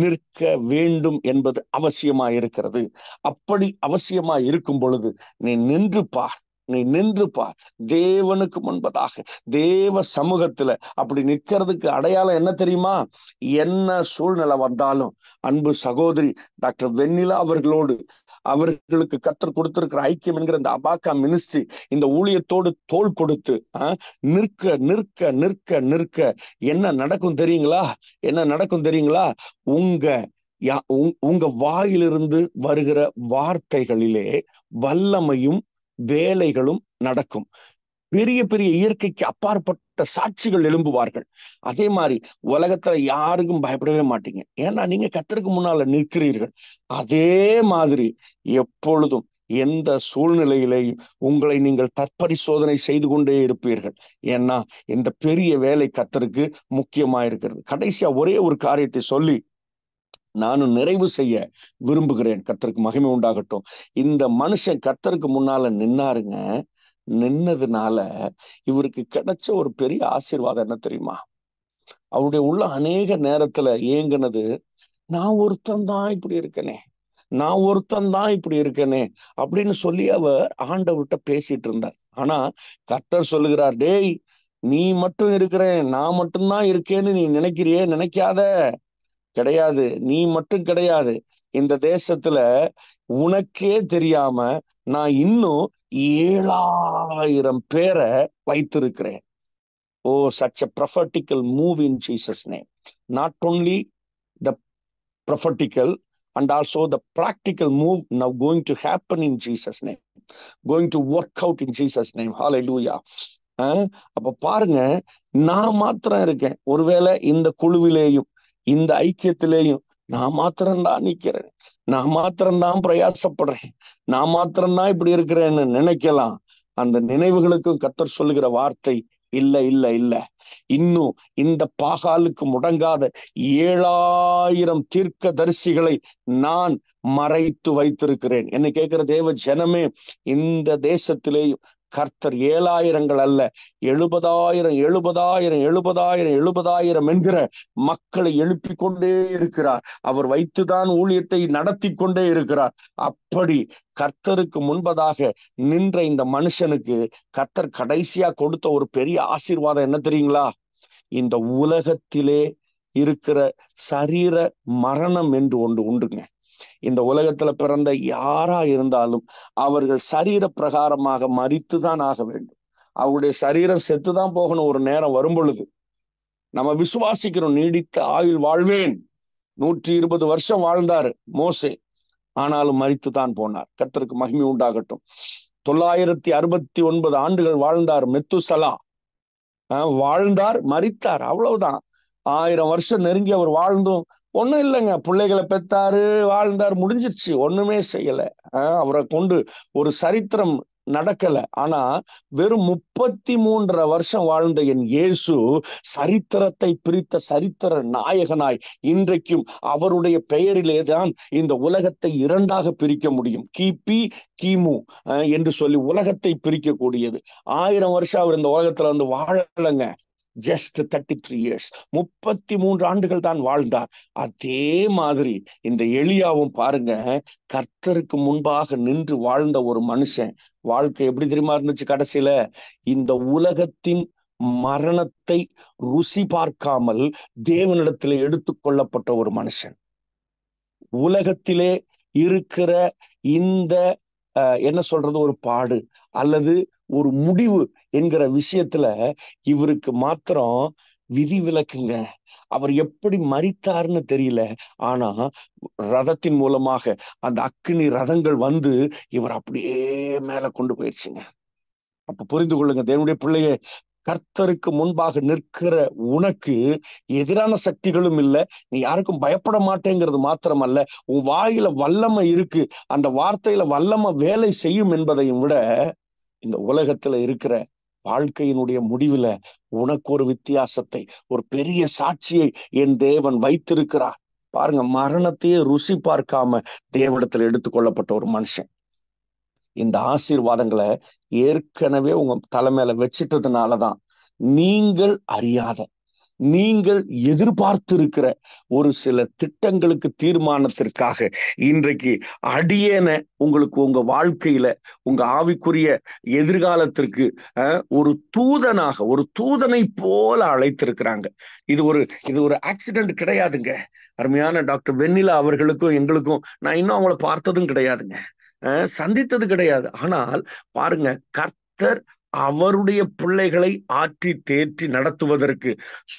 நிற்க வேண்டும் என்பது அவசியமா இருக்கிறது அப்படி அவசியமா இருக்கும் பொழுது நீ நின்று பார் நீ நின்று தேவனுக்கு முன்பதாக தேவ சமூகத்துல அப்படி நிக்கிறதுக்கு அடையாளம் என்ன தெரியுமா என்ன சூழ்நிலை வந்தாலும் அன்பு சகோதரி டாக்டர் வெண்ணிலா அவர்களோடு அவர்களுக்கு கத்தர் கொடுத்திருக்கிற ஐக்கியம் என்கிற இந்த அபாக்கா மினிஸ்ட்ரி இந்த ஊழியத்தோடு தோல் கொடுத்து நிற்க நிற்க நிற்க நிற்க என்ன நடக்கும் தெரியுங்களா என்ன நடக்கும் தெரியுங்களா உங்க உங்க வாயிலிருந்து வருகிற வார்த்தைகளிலே வல்லமையும் வேலைகளும் நடக்கும் பெரிய பெரிய இயற்கைக்கு அப்பாற்பட்ட சாட்சிகள் எழும்புவார்கள் அதே மாதிரி உலகத்துல யாருக்கும் பயப்படவே மாட்டீங்க ஏன்னா நீங்க கத்தருக்கு முன்னால நிற்கிறீர்கள் அதே மாதிரி எப்பொழுதும் எந்த சூழ்நிலையிலேயும் உங்களை நீங்கள் தற்பரிசோதனை செய்து கொண்டே இருப்பீர்கள் ஏன்னா இந்த பெரிய வேலை கத்தருக்கு முக்கியமா இருக்கிறது கடைசியா ஒரே ஒரு காரியத்தை சொல்லி நானும் நிறைவு செய்ய விரும்புகிறேன் கத்தருக்கு மகிமை உண்டாகட்டும் இந்த மனுஷன் கத்தருக்கு முன்னால நின்னாருங்க நின்னதுனால இவருக்கு கிடைச்ச ஒரு பெரிய ஆசீர்வாதம் என்ன தெரியுமா அவருடைய உள்ள அநேக நேரத்துல இயங்கினது நான் ஒருத்தன் தான் இப்படி இருக்கனே நான் ஒருத்தன் தான் இப்படி இருக்கனே அப்படின்னு சொல்லி அவர் ஆண்டவர்கிட்ட பேசிட்டு இருந்தார் ஆனா கத்தர் சொல்லுகிறார் டேய் நீ மட்டும் இருக்கிறேன் நான் மட்டும்தான் இருக்கேன்னு நீ நினைக்கிறியே நினைக்காத கிடையாது நீ மட்டும் கிடையாது இந்த தேசத்துல உனக்கே தெரியாம நான் இன்னும் ஏழாயிரம் பேரை வைத்திருக்கிறேன் oh such a prophetical move in Jesus name not only the prophetical and also the practical move now going to happen in Jesus name going to work out in Jesus name hallelujah அப்ப பாருங்க நான் மாத்திரம் இருக்கேன் ஒருவேளை இந்த குழுவிலேயும் இந்த ஐக்கியத்திலேயும் நான் மாத்திரம்தான் நிக்கிறேன் நான் மாத்திரம்தான் பிரயாசப்படுறேன் நான் மாத்திரம்தான் இப்படி இருக்கிறேன்னு நினைக்கலாம் அந்த நினைவுகளுக்கும் கத்தர் சொல்லுகிற வார்த்தை இல்ல இல்ல இல்ல இன்னும் இந்த பாகாலுக்கு முடங்காத ஏழாயிரம் தீர்க்க தரிசிகளை நான் மறைத்து வைத்திருக்கிறேன் என்னை கேட்கிற தேவ ஜனமே இந்த தேசத்திலேயும் கர்த்தர் ஏழாயிரங்கள் அல்ல எழுபதாயிரம் எழுபதாயிரம் எழுபதாயிரம் எழுபதாயிரம் என்கிற மக்களை எழுப்பி கொண்டே இருக்கிறார் அவர் வைத்துதான் ஊழியத்தை நடத்தி கொண்டே இருக்கிறார் அப்படி கர்த்தருக்கு முன்பதாக நின்ற இந்த மனுஷனுக்கு கர்த்தர் கடைசியா கொடுத்த ஒரு பெரிய ஆசீர்வாதம் என்ன தெரியுங்களா இந்த உலகத்திலே இருக்கிற சரீர மரணம் என்று ஒன்று உண்டுங்க இந்த உலகத்துல பிறந்த யாரா இருந்தாலும் அவர்கள் சரீர பிரகாரமாக மறித்துதான் ஆக வேண்டும் அவருடைய சரீரம் செத்துதான் போகணும் ஒரு நேரம் வரும் பொழுது நம்ம விசுவாசிக்கிறோம் நீடித்த ஆயுள் வாழ்வேன் நூற்றி இருபது வருஷம் வாழ்ந்தாரு மோசே ஆனாலும் மறித்து தான் போனார் கத்தருக்கு மகிமை உண்டாகட்டும் தொள்ளாயிரத்தி அறுபத்தி ஒன்பது ஆண்டுகள் வாழ்ந்தார் மெத்துசலா வாழ்ந்தார் மறித்தார் அவ்வளவுதான் ஆயிரம் வருஷம் நெருங்கி அவர் வாழ்ந்தும் ஒன்றும் இல்லைங்க பிள்ளைகளை பெத்தாரு வாழ்ந்தார் முடிஞ்சிருச்சு ஒண்ணுமே செய்யல அவரை கொண்டு ஒரு சரித்திரம் நடக்கல ஆனா வெறும் முப்பத்தி மூன்றரை வருஷம் வாழ்ந்த என் இயேசு சரித்திரத்தை பிரித்த சரித்திர நாயகனாய் இன்றைக்கும் அவருடைய பெயரிலே தான் இந்த உலகத்தை இரண்டாக பிரிக்க முடியும் கிபி கிமு என்று சொல்லி உலகத்தை பிரிக்கக்கூடியது ஆயிரம் வருஷம் அவர் இந்த உலகத்துல வந்து வாழலைங்க ஜஸ்ட் தேர்ட்டி த்ரீ இயர்ஸ் முப்பத்தி மூன்று ஆண்டுகள் தான் வாழ்ந்தார் அதே மாதிரி இந்த எளியாவும் பாருங்க கர்த்தருக்கு முன்பாக நின்று வாழ்ந்த ஒரு மனுஷன் வாழ்க்கை எப்படி தெரியுமா இருந்துச்சு கடைசியில இந்த உலகத்தின் மரணத்தை ருசி பார்க்காமல் தேவனிடத்தில் எடுத்துக்கொள்ளப்பட்ட ஒரு மனுஷன் உலகத்திலே இருக்கிற இந்த என்ன சொல்றது ஒரு பாடு அல்லது ஒரு முடிவு என்கிற விஷயத்துல இவருக்கு மாத்திரம் விதி விலக்குங்க அவர் எப்படி மறித்தார்னு தெரியல ஆனா ரதத்தின் மூலமாக அந்த அக்னி ரதங்கள் வந்து இவர் அப்படியே மேல கொண்டு போயிடுச்சுங்க அப்ப புரிந்து கொள்ளுங்க தேவனுடைய பிள்ளைய கர்த்தருக்கு முன்பாக நிற்கிற உனக்கு எதிரான சக்திகளும் இல்லை நீ யாருக்கும் பயப்பட மாட்டேங்கிறது மாத்திரமல்ல உன் வாயில வல்லமை இருக்கு அந்த வார்த்தையில வல்லமை வேலை செய்யும் என்பதையும் விட இந்த உலகத்துல இருக்கிற வாழ்க்கையினுடைய முடிவுல உனக்கு ஒரு வித்தியாசத்தை ஒரு பெரிய சாட்சியை என் தேவன் வைத்திருக்கிறார் பாருங்க மரணத்தையே ருசி பார்க்காம தேவடத்துல எடுத்துக்கொள்ளப்பட்ட ஒரு மனுஷன் இந்த ஆசீர்வாதங்களை ஏற்கனவே உங்க தலைமையில வச்சிட்டதுனால தான் நீங்கள் அறியாத நீங்கள் எதிர்பார்த்திருக்கிற ஒரு சில திட்டங்களுக்கு தீர்மானத்திற்காக இன்றைக்கு அடியேன உங்களுக்கு உங்க வாழ்க்கையில உங்க ஆவிக்குரிய எதிர்காலத்திற்கு ஒரு தூதனாக ஒரு தூதனை போல அழைத்திருக்கிறாங்க இது ஒரு இது ஒரு ஆக்சிடென்ட் கிடையாதுங்க அருமையான டாக்டர் வெண்ணிலா அவர்களுக்கும் எங்களுக்கும் நான் இன்னும் அவங்கள பார்த்ததும் கிடையாதுங்க சந்தித்தது கிடையாது ஆனால் பாருங்க கர்த்தர் அவருடைய பிள்ளைகளை ஆற்றி தேற்றி நடத்துவதற்கு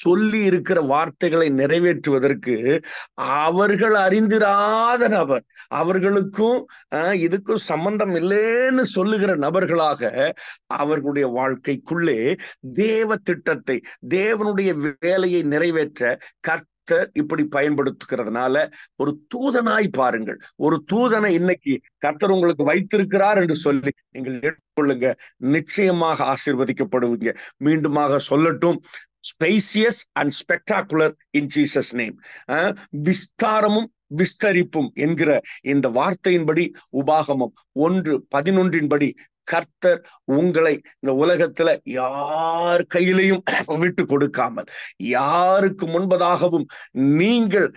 சொல்லி இருக்கிற வார்த்தைகளை நிறைவேற்றுவதற்கு அவர்கள் அறிந்திராத நபர் அவர்களுக்கும் இதுக்கும் சம்பந்தம் இல்லைன்னு சொல்லுகிற நபர்களாக அவர்களுடைய வாழ்க்கைக்குள்ளே தேவ திட்டத்தை தேவனுடைய வேலையை நிறைவேற்ற கர்த்த கர்த்தர் இப்படி பயன்படுத்துகிறதுனால ஒரு தூதனாய் பாருங்கள் ஒரு தூதனை இன்னைக்கு கர்த்தர் உங்களுக்கு வைத்திருக்கிறார் என்று சொல்லி நீங்கள் எடுத்துக்கொள்ளுங்க நிச்சயமாக ஆசிர்வதிக்கப்படுவீங்க மீண்டுமாக சொல்லட்டும் spacious and spectacular in Jesus name விஸ்தாரமும் விஸ்தரிப்பும் என்கிற இந்த வார்த்தையின்படி உபாகமம் ஒன்று பதினொன்றின்படி கர்த்தர் உங்களை இந்த உலகத்துல யார் கையிலையும் விட்டு கொடுக்காமல் யாருக்கு முன்பதாகவும் நீங்கள்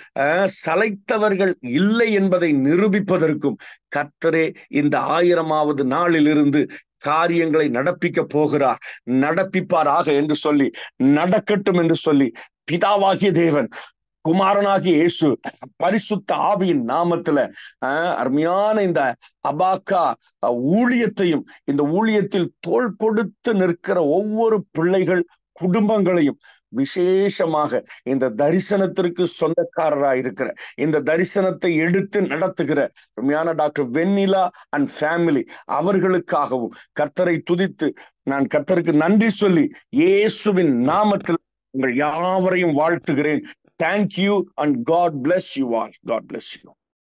சளைத்தவர்கள் இல்லை என்பதை நிரூபிப்பதற்கும் கர்த்தரே இந்த ஆயிரமாவது நாளிலிருந்து காரியங்களை நடப்பிக்க போகிறார் நடப்பிப்பாராக என்று சொல்லி நடக்கட்டும் என்று சொல்லி பிதாவாகிய தேவன் குமாரனாகி இயேசு பரிசுத்த ஆவியின் நாமத்துல அருமையான இந்த அபாக்கா ஊழியத்தையும் இந்த ஊழியத்தில் தோல் கொடுத்து நிற்கிற ஒவ்வொரு பிள்ளைகள் குடும்பங்களையும் விசேஷமாக இந்த தரிசனத்திற்கு சொந்தக்காரராக இருக்கிற இந்த தரிசனத்தை எடுத்து நடத்துகிற உண்மையான டாக்டர் வெண்ணிலா அண்ட் ஃபேமிலி அவர்களுக்காகவும் கர்த்தரை துதித்து நான் கர்த்தருக்கு நன்றி சொல்லி இயேசுவின் நாமத்தில் உங்கள் யாவரையும் வாழ்த்துகிறேன் Thank you and God bless you all. God bless you.